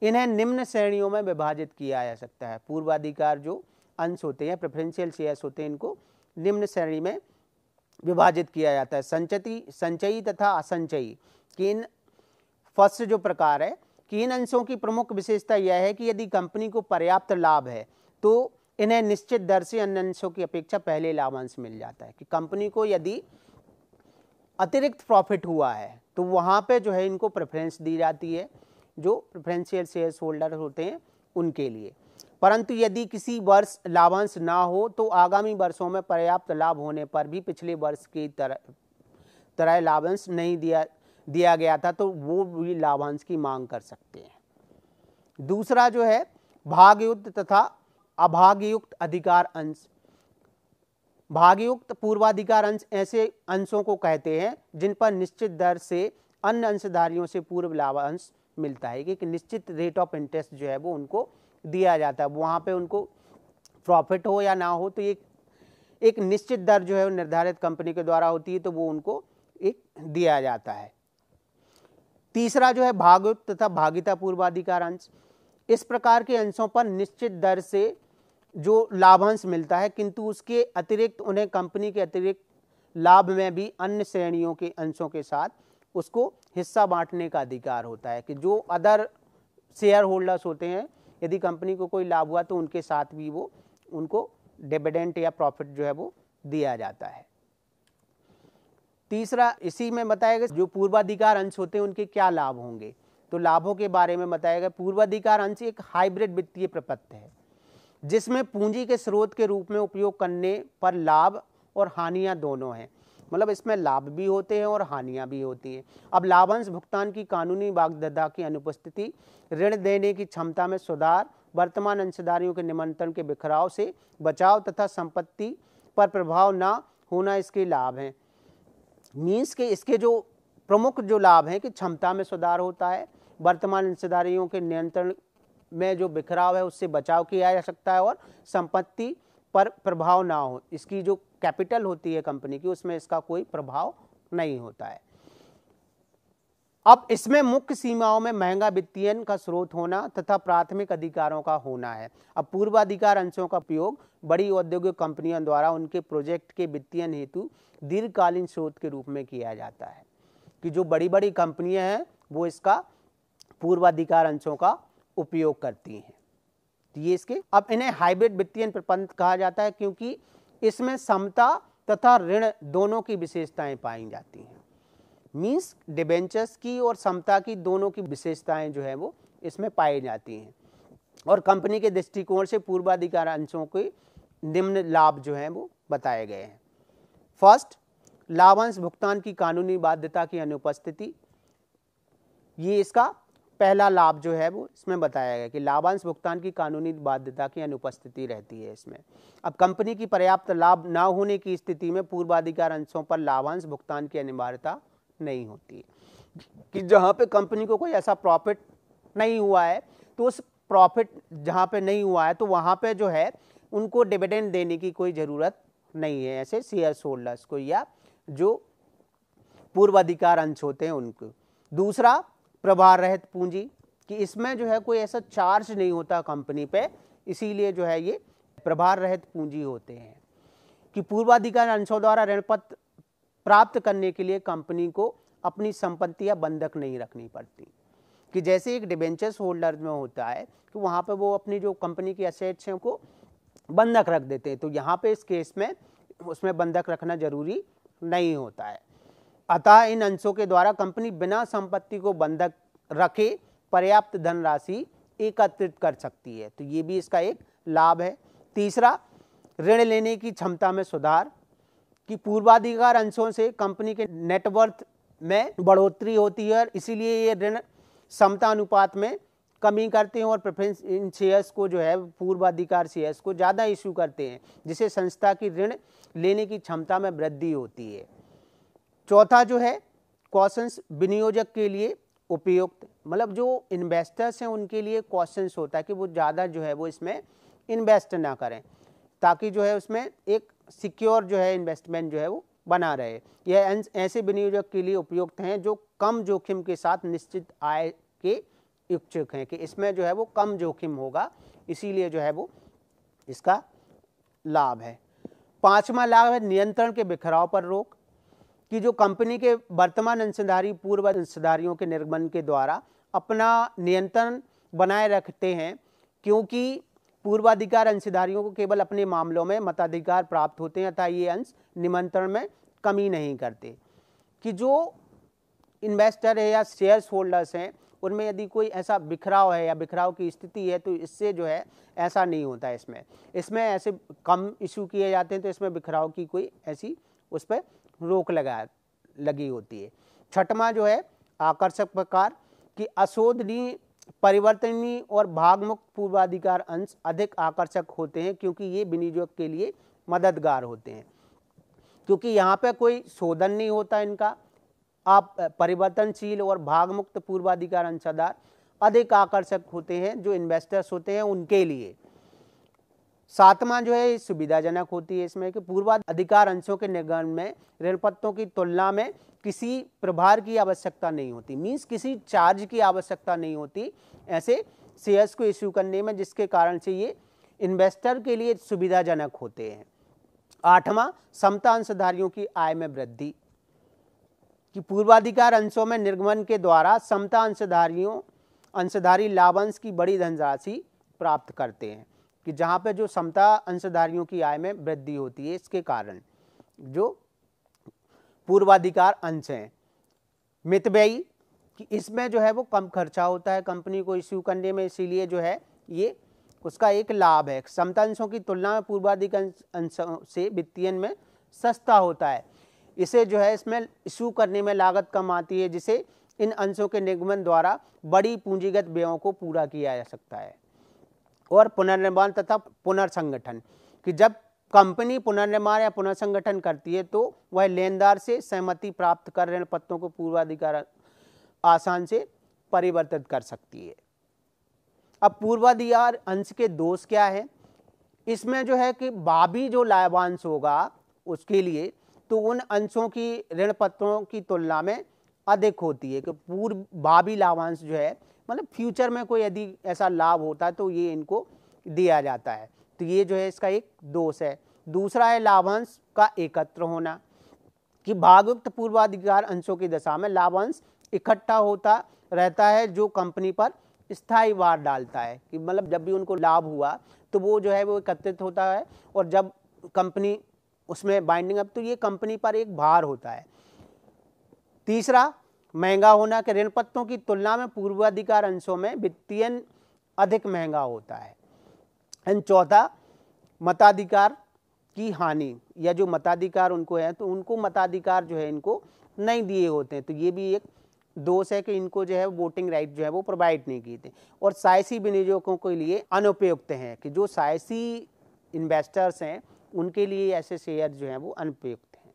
इन्हें निम्न श्रेणियों में विभाजित किया जा सकता है पूर्वाधिकार जो अंश होते हैं प्रेफरेंशियल शेयर्स होते हैं इनको निम्न श्रेणी में विभाजित किया जाता है संचति संचयी तथा असंचयी कि इन फर्स्ट जो प्रकार है कि इन अंशों की प्रमुख विशेषता यह है कि यदि कंपनी को पर्याप्त लाभ है तो इन्हें निश्चित दर से अन्य अंशों की अपेक्षा पहले लाभांश मिल जाता है कि कंपनी को यदि अतिरिक्त प्रॉफिट हुआ है तो वहाँ पे जो है इनको प्रेफरेंस दी जाती है जो प्रेफरेंशियल शेयर होल्डर होते हैं उनके लिए परंतु यदि किसी वर्ष लाभांश ना हो तो आगामी वर्षों में पर्याप्त लाभ होने पर भी पिछले वर्ष की तरह तरह लाभांश नहीं दिया दिया गया था तो वो भी लाभांश की मांग कर सकते हैं दूसरा जो है युद्ध तथा अभागयुक्त अधिकार अंश भागयुक्त पूर्वाधिकार अंश ऐसे अंशों को कहते हैं जिन पर निश्चित दर से अन्य अंशधारियों से पूर्व लाभांश मिलता है कि निश्चित रेट ऑफ इंटरेस्ट जो है वो उनको दिया जाता है वहाँ पे उनको प्रॉफिट हो या ना हो तो एक एक निश्चित दर जो है वो निर्धारित कंपनी के द्वारा होती है तो वो उनको एक दिया जाता है तीसरा जो है भागयुक्त तथा भागिता पूर्वाधिकार अंश इस प्रकार के अंशों पर निश्चित दर से जो लाभांश मिलता है किंतु उसके अतिरिक्त उन्हें कंपनी के अतिरिक्त लाभ में भी अन्य श्रेणियों के अंशों के साथ उसको हिस्सा बांटने का अधिकार होता है कि जो अदर शेयर होल्डर्स होते हैं यदि कंपनी को कोई लाभ हुआ तो उनके साथ भी वो उनको डिविडेंट या प्रॉफिट जो है वो दिया जाता है तीसरा इसी में बताया गया जो पूर्वाधिकार अंश होते हैं उनके क्या लाभ होंगे तो लाभों के बारे में बताया गया पूर्वाधिकार अंश एक हाइब्रिड वित्तीय प्रपत्र है जिसमें पूंजी के स्रोत के रूप में उपयोग करने पर लाभ और हानियां दोनों हैं मतलब इसमें लाभ भी होते हैं और हानियां भी होती हैं अब लाभांश भुगतान की कानूनी बागदा की अनुपस्थिति ऋण देने की क्षमता में सुधार वर्तमान अंशधारियों के निमंत्रण के बिखराव से बचाव तथा संपत्ति पर प्रभाव ना होना इसके लाभ हैं मीन्स के इसके जो प्रमुख जो लाभ हैं कि क्षमता में सुधार होता है वर्तमान अंशधारियों के नियंत्रण में जो बिखराव है उससे बचाव किया जा सकता है और संपत्ति पर प्रभाव ना हो इसकी जो कैपिटल होती है कंपनी की उसमें इसका कोई प्रभाव नहीं होता है अब इसमें मुख्य सीमाओं में महंगा वित्तीयन का स्रोत होना तथा प्राथमिक अधिकारों का होना है अब पूर्वाधिकार अंशों का उपयोग बड़ी औद्योगिक कंपनियों द्वारा उनके प्रोजेक्ट के वित्तीयन हेतु दीर्घकालीन स्रोत के रूप में किया जाता है कि जो बड़ी बड़ी कंपनियां हैं वो इसका पूर्वाधिकार अंशों का उपयोग करती हैं तो ये इसके अब इन्हें हाइब्रिड वित्तीय प्रबंध कहा जाता है क्योंकि इसमें समता तथा ऋण दोनों की विशेषताएं पाई जाती हैं मीन्स डिबेंचर्स की और समता की दोनों की विशेषताएं जो है वो इसमें पाई जाती हैं और कंपनी के दृष्टिकोण से पूर्वाधिकार अंशों के निम्न लाभ जो हैं वो बताए गए हैं फर्स्ट लाभांश भुगतान की कानूनी बाध्यता की अनुपस्थिति ये इसका पहला लाभ जो है वो इसमें बताया गया कि लाभांश भुगतान की कानूनी बाध्यता की अनुपस्थिति रहती है इसमें अब कंपनी की पर्याप्त लाभ ना होने की स्थिति में पूर्वाधिकार अंशों पर लाभांश भुगतान की अनिवार्यता नहीं होती कि जहाँ पे कंपनी को कोई ऐसा प्रॉफिट नहीं हुआ है तो उस प्रॉफिट जहाँ पे नहीं हुआ है तो वहाँ पे जो है उनको डिविडेंड देने की कोई ज़रूरत नहीं है ऐसे शेयर होल्डर्स को या जो पूर्वाधिकार अंश होते हैं उनको दूसरा प्रभार रहित पूंजी कि इसमें जो है कोई ऐसा चार्ज नहीं होता कंपनी पे इसीलिए जो है ये प्रभार रहित पूंजी होते हैं कि पूर्वाधिकार अंशों द्वारा ऋण पत्र प्राप्त करने के लिए कंपनी को अपनी या बंधक नहीं रखनी पड़ती कि जैसे एक डिबेंचर्स होल्डर में होता है कि वहाँ पर वो अपनी जो कंपनी की असेट्स हैं उनको बंधक रख देते हैं तो यहाँ पे इस केस में उसमें बंधक रखना जरूरी नहीं होता है अतः इन अंशों के द्वारा कंपनी बिना संपत्ति को बंधक रखे पर्याप्त धनराशि एकत्रित कर सकती है तो ये भी इसका एक लाभ है तीसरा ऋण लेने की क्षमता में सुधार कि पूर्वाधिकार अंशों से कंपनी के नेटवर्थ में बढ़ोतरी होती है और इसीलिए ये ऋण क्षमता अनुपात में कमी करते हैं और प्रेफरेंस इन शेयर्स को जो है पूर्वाधिकार शेयर्स को ज़्यादा इश्यू करते हैं जिससे संस्था की ऋण लेने की क्षमता में वृद्धि होती है चौथा जो है क्वेश्चंस विनियोजक के लिए उपयुक्त मतलब जो इन्वेस्टर्स हैं उनके लिए क्वेश्चंस होता है कि वो ज़्यादा जो है वो इसमें इन्वेस्ट ना करें ताकि जो है उसमें एक सिक्योर जो है इन्वेस्टमेंट जो है वो बना रहे यह ऐसे विनियोजक के लिए उपयुक्त हैं जो कम जोखिम के साथ निश्चित आय के इच्छुक हैं कि इसमें जो है वो कम जोखिम होगा इसीलिए जो है वो इसका लाभ है पांचवा लाभ है नियंत्रण के बिखराव पर रोक कि जो कंपनी के वर्तमान अंशधारी पूर्व अंशधारियों के निर्गमन के द्वारा अपना नियंत्रण बनाए रखते हैं क्योंकि पूर्वाधिकार अंशधारियों को केवल अपने मामलों में मताधिकार प्राप्त होते हैं अथा ये अंश निमंत्रण में कमी नहीं करते कि जो इन्वेस्टर है या शेयर्स होल्डर्स हैं उनमें यदि कोई ऐसा बिखराव है या बिखराव की स्थिति है तो इससे जो है ऐसा नहीं होता है इसमें इसमें ऐसे कम इशू किए जाते हैं तो इसमें बिखराव की कोई ऐसी उस पर रोक लगा लगी होती है छठवां जो है आकर्षक प्रकार कि अशोधनीय परिवर्तनीय और भागमुक्त पूर्वाधिकार अंश अधिक आकर्षक होते हैं क्योंकि ये विनियोग के लिए मददगार होते हैं क्योंकि यहाँ पे कोई शोधन नहीं होता इनका आप परिवर्तनशील और भागमुक्त पूर्वाधिकार अंशदार अधिक आकर्षक होते हैं जो इन्वेस्टर्स होते हैं उनके लिए सातवां जो है सुविधाजनक होती है इसमें कि पूर्वाधिकार अंशों के निगम में रेल पत्तों की तुलना में किसी प्रभार की आवश्यकता नहीं होती मीन्स किसी चार्ज की आवश्यकता नहीं होती ऐसे शेयर्स को इश्यू करने में जिसके कारण से ये इन्वेस्टर के लिए सुविधाजनक होते हैं आठवां समता अंशधारियों की आय में वृद्धि कि पूर्वाधिकार अंशों में निर्गमन के द्वारा समता अंशधारियों अंशधारी लाभांश की बड़ी धनराशि प्राप्त करते हैं कि जहाँ पे जो समता अंशधारियों की आय में वृद्धि होती है इसके कारण जो पूर्वाधिकार अंश हैं मितव्ययी कि इसमें जो है वो कम खर्चा होता है कंपनी को इश्यू करने में इसीलिए जो है ये उसका एक लाभ है समता अंशों की तुलना में पूर्वाधिकार अंशों से वित्तीयन में सस्ता होता है इसे जो है इसमें इशू करने में लागत कम आती है जिसे इन अंशों के निगमन द्वारा बड़ी पूंजीगत व्ययों को पूरा किया जा सकता है और पुनर्निर्माण तथा पुनर्संगठन कि जब कंपनी पुनर्निर्माण या पुनर्संगठन करती है तो वह लेनदार से सहमति प्राप्त कर ऋण पत्रों को पूर्वाधिकार आसान से परिवर्तित कर सकती है अब पूर्वाधिकार अंश के दोष क्या है इसमें जो है कि बाबी जो लाभांश होगा उसके लिए तो उन अंशों की ऋण पत्रों की तुलना में अधिक होती है कि पूर्व भावी लाभांश जो है मतलब फ्यूचर में कोई यदि ऐसा लाभ होता है तो ये इनको दिया जाता है तो ये जो है इसका एक दोष है दूसरा है लाभांश का एकत्र होना कि भागवत पूर्वाधिकार अंशों की दशा में लाभांश इकट्ठा होता रहता है जो कंपनी पर स्थायी वार डालता है कि मतलब जब भी उनको लाभ हुआ तो वो जो है वो एकत्रित होता है और जब कंपनी उसमें बाइंडिंग अप तो ये कंपनी पर एक भार होता है तीसरा महंगा होना के ऋण पत्रों की तुलना में पूर्वाधिकार अंशों में वित्तीय अधिक महंगा होता है एंड चौथा मताधिकार की हानि या जो मताधिकार उनको है तो उनको मताधिकार जो है इनको नहीं दिए होते हैं तो ये भी एक दोष है कि इनको जो है वोटिंग राइट जो है वो प्रोवाइड नहीं किए थे और सायसी विनियोजकों के लिए अनुपयुक्त हैं कि जो साइसी इन्वेस्टर्स हैं उनके लिए ऐसे शेयर जो हैं वो अनुपयुक्त हैं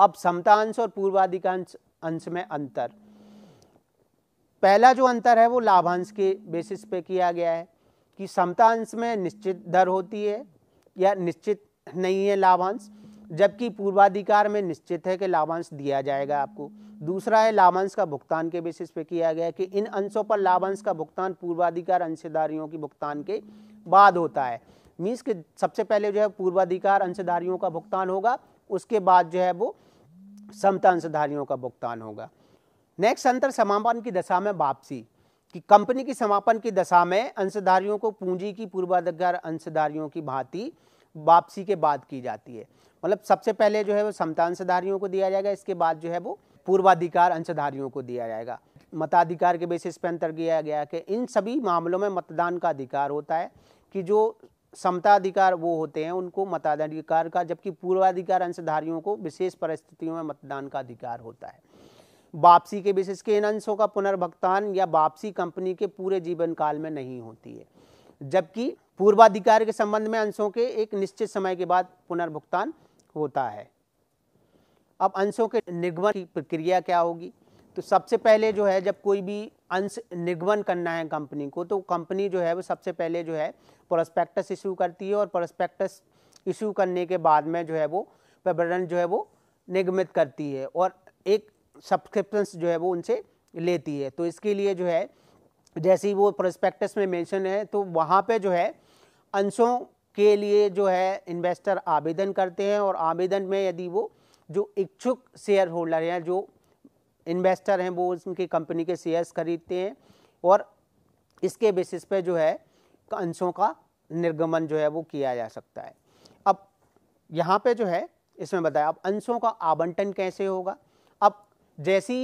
अब समतांश और पूर्वाधिकांश अंश में अंतर पहला जो अंतर है वो लाभांश के बेसिस पे किया गया है कि समता अंश में निश्चित दर होती है या निश्चित नहीं है लाभांश जबकि पूर्वाधिकार में निश्चित है कि लाभांश दिया जाएगा आपको दूसरा है लाभांश का भुगतान के बेसिस पे किया गया है कि इन अंशों पर लाभांश का भुगतान पूर्वाधिकार अंशधारियों की भुगतान के बाद होता है मीन्स कि सबसे पहले जो है पूर्वाधिकार अंशधारियों का भुगतान होगा उसके बाद जो है वो समता अंशधारियों का भुगतान होगा नेक्स्ट अंतर समापन की दशा में वापसी कि कंपनी की समापन की दशा में अंशधारियों को पूंजी की पूर्वाधिकार अंशधारियों की भांति वापसी के बाद की जाती है मतलब सबसे पहले जो है वो समता अंशधारियों को दिया जाएगा इसके बाद जो है वो पूर्वाधिकार अंशधारियों को दिया जाएगा मताधिकार के बेसिस पर अंतर किया गया कि इन सभी मामलों में मतदान का अधिकार होता है कि जो समताधिकार वो होते हैं उनको मताधिकार का जबकि पूर्वाधिकार अंशधारियों को विशेष परिस्थितियों में मतदान का अधिकार होता है वापसी के विशेष के इन अंशों का पुनर्भुगतान या वापसी कंपनी के पूरे जीवन काल में नहीं होती है जबकि पूर्वाधिकार के संबंध में अंशों के एक निश्चित समय के बाद पुनर्भुगतान होता है अब अंशों के निगमन की प्रक्रिया क्या होगी तो सबसे पहले जो है जब कोई भी अंश निगमन करना है कंपनी को तो कंपनी जो है वो सबसे पहले जो है प्रोस्पेक्टस इशू करती है और प्रोस्पेक्टस इशू करने के बाद में जो है वो प्रबरण जो है वो निगमित करती है और एक सब्सक्रिप्शन जो है वो उनसे लेती है तो इसके लिए जो है जैसे ही वो प्रोस्पेक्टस में मेंशन है तो वहाँ पे जो है अंशों के लिए जो है इन्वेस्टर आवेदन करते हैं और आवेदन में यदि वो जो इच्छुक शेयर होल्डर हैं जो इन्वेस्टर हैं वो उनकी कंपनी के शेयर्स खरीदते हैं और इसके बेसिस पे जो है अंशों का निर्गमन जो है वो किया जा सकता है अब यहाँ पे जो है इसमें बताया अब अंशों का आवंटन कैसे होगा अब जैसी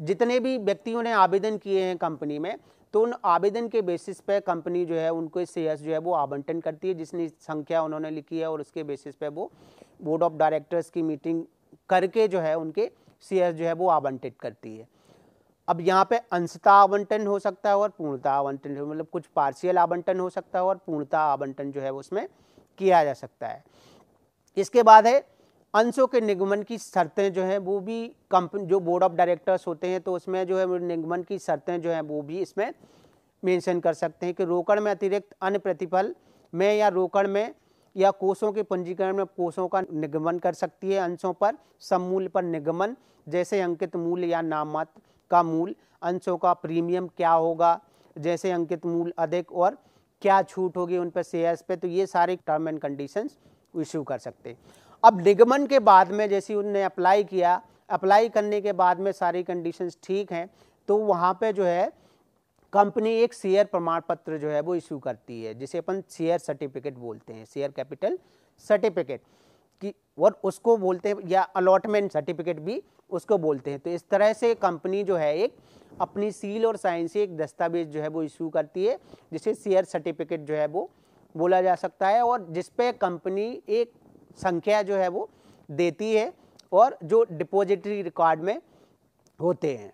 जितने भी व्यक्तियों ने आवेदन किए हैं कंपनी में तो उन आवेदन के बेसिस पे कंपनी जो है उनको शेयर्स जो है वो आवंटन करती है जिसने संख्या उन्होंने लिखी है और उसके बेसिस पे वो बोर्ड ऑफ डायरेक्टर्स की मीटिंग करके जो है उनके शेयर्स जो है वो आवंटित करती है अब यहाँ पे अंशता आवंटन हो सकता है और पूर्णता आवंटन मतलब कुछ पार्शियल आवंटन हो सकता है और पूर्णता आवंटन जो है उसमें किया जा सकता है इसके बाद है अंशों के निगमन की शर्तें जो हैं वो भी कंपनी जो बोर्ड ऑफ डायरेक्टर्स होते हैं तो उसमें जो है निगमन की शर्तें जो हैं वो भी इसमें मेंशन कर सकते हैं कि रोकड़ में अतिरिक्त अन्य प्रतिफल में या रोकड़ में या कोषों के पंजीकरण में कोषों का निगमन कर सकती है अंशों पर समूल पर निगमन जैसे अंकित मूल्य या नाममात्र का मूल अंशों का प्रीमियम क्या होगा जैसे अंकित मूल अधिक और क्या छूट होगी उन पर शेयर्स पे तो ये सारे टर्म एंड कंडीशंस इश्यू कर सकते हैं अब निगमन के बाद में जैसे उनने अप्लाई किया अप्लाई करने के बाद में सारी कंडीशंस ठीक हैं तो वहाँ पे जो है कंपनी एक शेयर प्रमाण पत्र जो है वो इशू करती है जिसे अपन शेयर सर्टिफिकेट बोलते हैं शेयर कैपिटल सर्टिफिकेट कि और उसको बोलते हैं या अलॉटमेंट सर्टिफिकेट भी उसको बोलते हैं तो इस तरह से कंपनी जो है एक अपनी सील और साइन से एक दस्तावेज जो है वो इशू करती है जिसे शेयर सर्टिफिकेट जो है वो बोला जा सकता है और जिस पे कंपनी एक संख्या जो है वो देती है और जो डिपोजिटरी रिकॉर्ड में होते हैं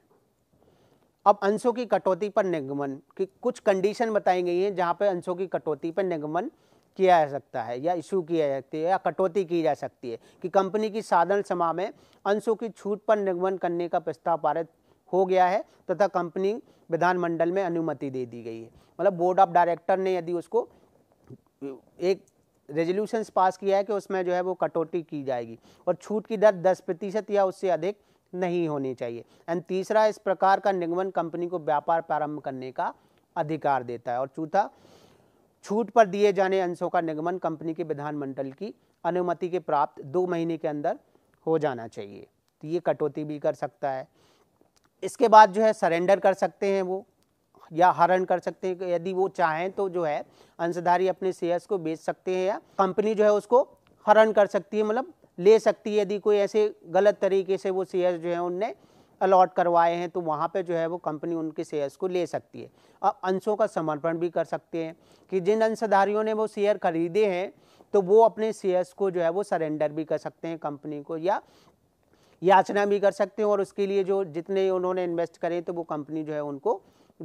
अब अंशों की कटौती पर निगमन की कुछ कंडीशन बताई गई हैं जहाँ पे अंशों की कटौती पर निगमन किया जा सकता है या इशू किया जा सकती है या कटौती की जा सकती है कि कंपनी की साधन समा में अंशों की छूट पर निगमन करने का प्रस्ताव पारित हो गया है तथा कंपनी विधानमंडल में अनुमति दे दी गई है मतलब बोर्ड ऑफ डायरेक्टर ने यदि उसको एक रेजोल्यूशंस पास किया है कि उसमें जो है वो कटौती की जाएगी और छूट की दर दस प्रतिशत या उससे अधिक नहीं होनी चाहिए एंड तीसरा इस प्रकार का निगमन कंपनी को व्यापार प्रारंभ करने का अधिकार देता है और चौथा छूट पर दिए जाने अंशों का निगमन कंपनी के विधानमंडल की अनुमति के प्राप्त दो महीने के अंदर हो जाना चाहिए तो ये कटौती भी कर सकता है इसके बाद जो है सरेंडर कर सकते हैं वो या हरण कर सकते हैं यदि वो चाहें तो जो है अंशधारी अपने शेयर्स को बेच सकते हैं या कंपनी जो है उसको हरण कर सकती है मतलब ले सकती है यदि कोई ऐसे गलत तरीके से वो शेयर जो है उनने अलॉट करवाए हैं तो वहाँ पे जो है वो कंपनी उनके शेयर्स को ले सकती है अब अंशों का समर्पण भी कर सकते हैं कि जिन अंशधारियों ने वो शेयर खरीदे हैं तो वो अपने शेयर्स को जो है वो सरेंडर भी कर सकते हैं कंपनी को या याचना भी कर सकते हैं और उसके लिए जो जितने उन्होंने इन्वेस्ट करें तो वो कंपनी जो है उनको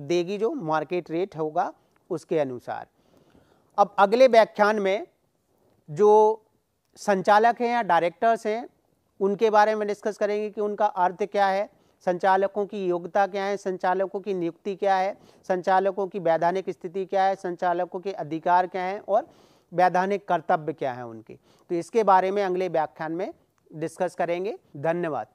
देगी जो मार्केट रेट होगा उसके अनुसार अब अगले व्याख्यान में जो संचालक हैं या डायरेक्टर्स हैं उनके बारे में डिस्कस करेंगे कि उनका अर्थ क्या है संचालकों की योग्यता क्या है संचालकों की नियुक्ति क्या है संचालकों की वैधानिक स्थिति क्या है संचालकों के अधिकार क्या हैं और वैधानिक कर्तव्य क्या है उनके तो इसके बारे में अगले व्याख्यान में डिस्कस करेंगे धन्यवाद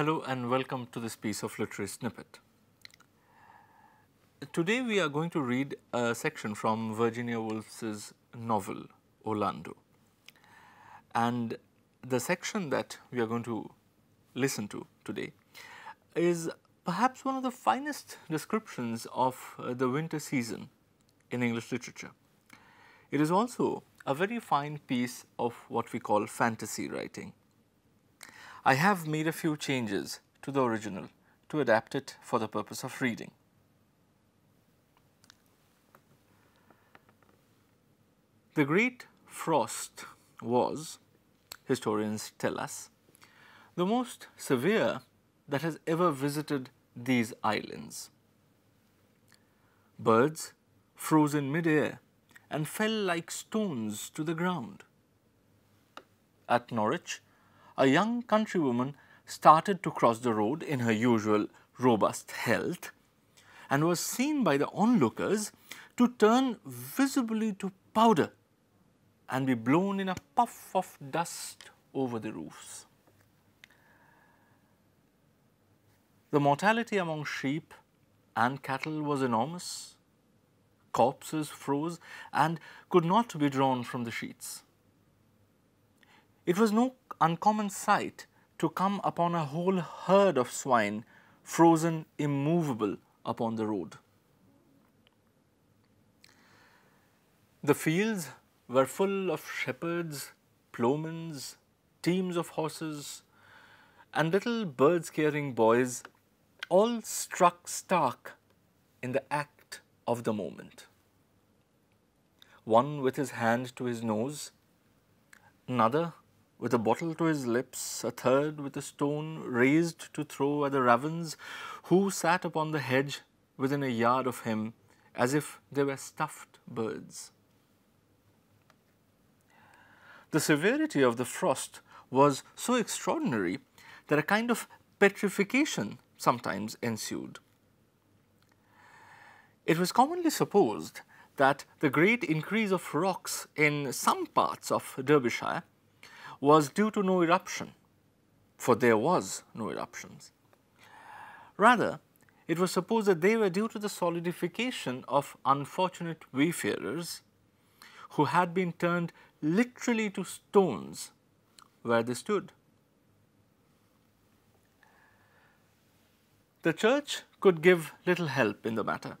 Hello and welcome to this piece of literary snippet. Today we are going to read a section from Virginia Woolf's novel Orlando. And the section that we are going to listen to today is perhaps one of the finest descriptions of uh, the winter season in English literature. It is also a very fine piece of what we call fantasy writing I have made a few changes to the original to adapt it for the purpose of reading. The Great Frost was, historians tell us, the most severe that has ever visited these islands. Birds froze in midair and fell like stones to the ground. At Norwich, a young countrywoman started to cross the road in her usual robust health and was seen by the onlookers to turn visibly to powder and be blown in a puff of dust over the roofs. The mortality among sheep and cattle was enormous. Corpses froze and could not be drawn from the sheets. It was no uncommon sight to come upon a whole herd of swine frozen immovable upon the road. The fields were full of shepherds, ploughmen, teams of horses, and little birds carrying boys, all struck stark in the act of the moment. One with his hand to his nose, another with a bottle to his lips, a third with a stone raised to throw at the ravens, who sat upon the hedge within a yard of him, as if they were stuffed birds. The severity of the frost was so extraordinary that a kind of petrification sometimes ensued. It was commonly supposed that the great increase of rocks in some parts of Derbyshire was due to no eruption, for there was no eruptions. Rather, it was supposed that they were due to the solidification of unfortunate wayfarers who had been turned literally to stones where they stood. The church could give little help in the matter,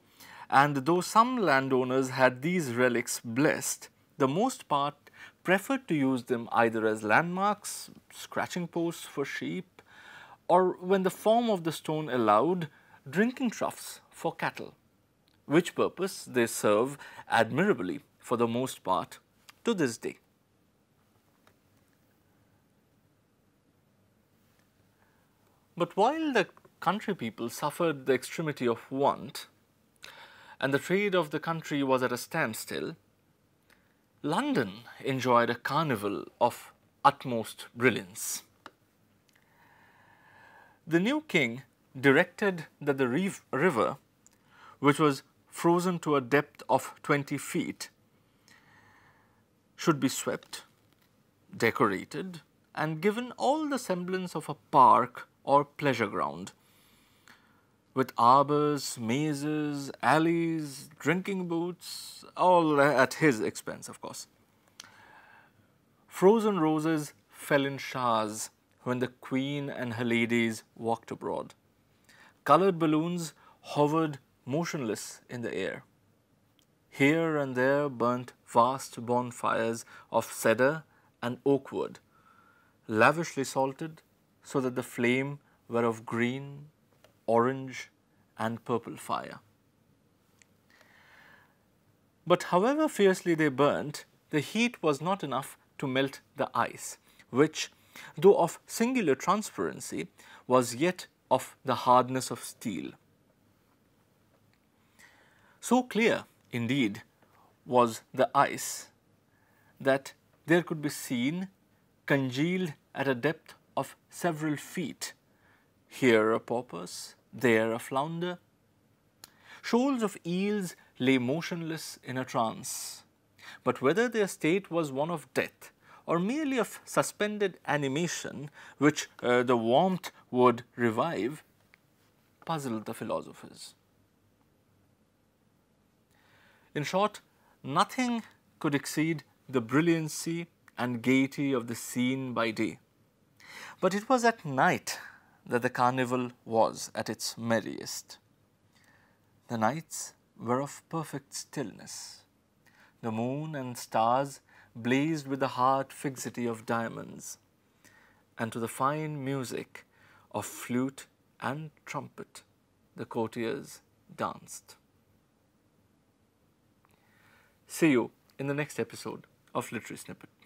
and though some landowners had these relics blessed, the most part preferred to use them either as landmarks, scratching posts for sheep, or when the form of the stone allowed, drinking troughs for cattle, which purpose they serve admirably for the most part to this day. But while the country people suffered the extremity of want and the trade of the country was at a standstill, London enjoyed a carnival of utmost brilliance. The new king directed that the river, which was frozen to a depth of 20 feet, should be swept, decorated, and given all the semblance of a park or pleasure ground with arbors, mazes, alleys, drinking booths, all at his expense, of course. Frozen roses fell in showers when the queen and her ladies walked abroad. Colored balloons hovered motionless in the air. Here and there burnt vast bonfires of cedar and oak wood, lavishly salted so that the flame were of green orange and purple fire. But however fiercely they burnt, the heat was not enough to melt the ice, which, though of singular transparency, was yet of the hardness of steel. So clear, indeed, was the ice that there could be seen congealed at a depth of several feet, here a porpoise, there a flounder. Shoals of eels lay motionless in a trance. But whether their state was one of death or merely of suspended animation, which uh, the warmth would revive, puzzled the philosophers. In short, nothing could exceed the brilliancy and gaiety of the scene by day. But it was at night that the carnival was at its merriest. The nights were of perfect stillness. The moon and stars blazed with the hard fixity of diamonds, and to the fine music of flute and trumpet the courtiers danced. See you in the next episode of Literary Snippet.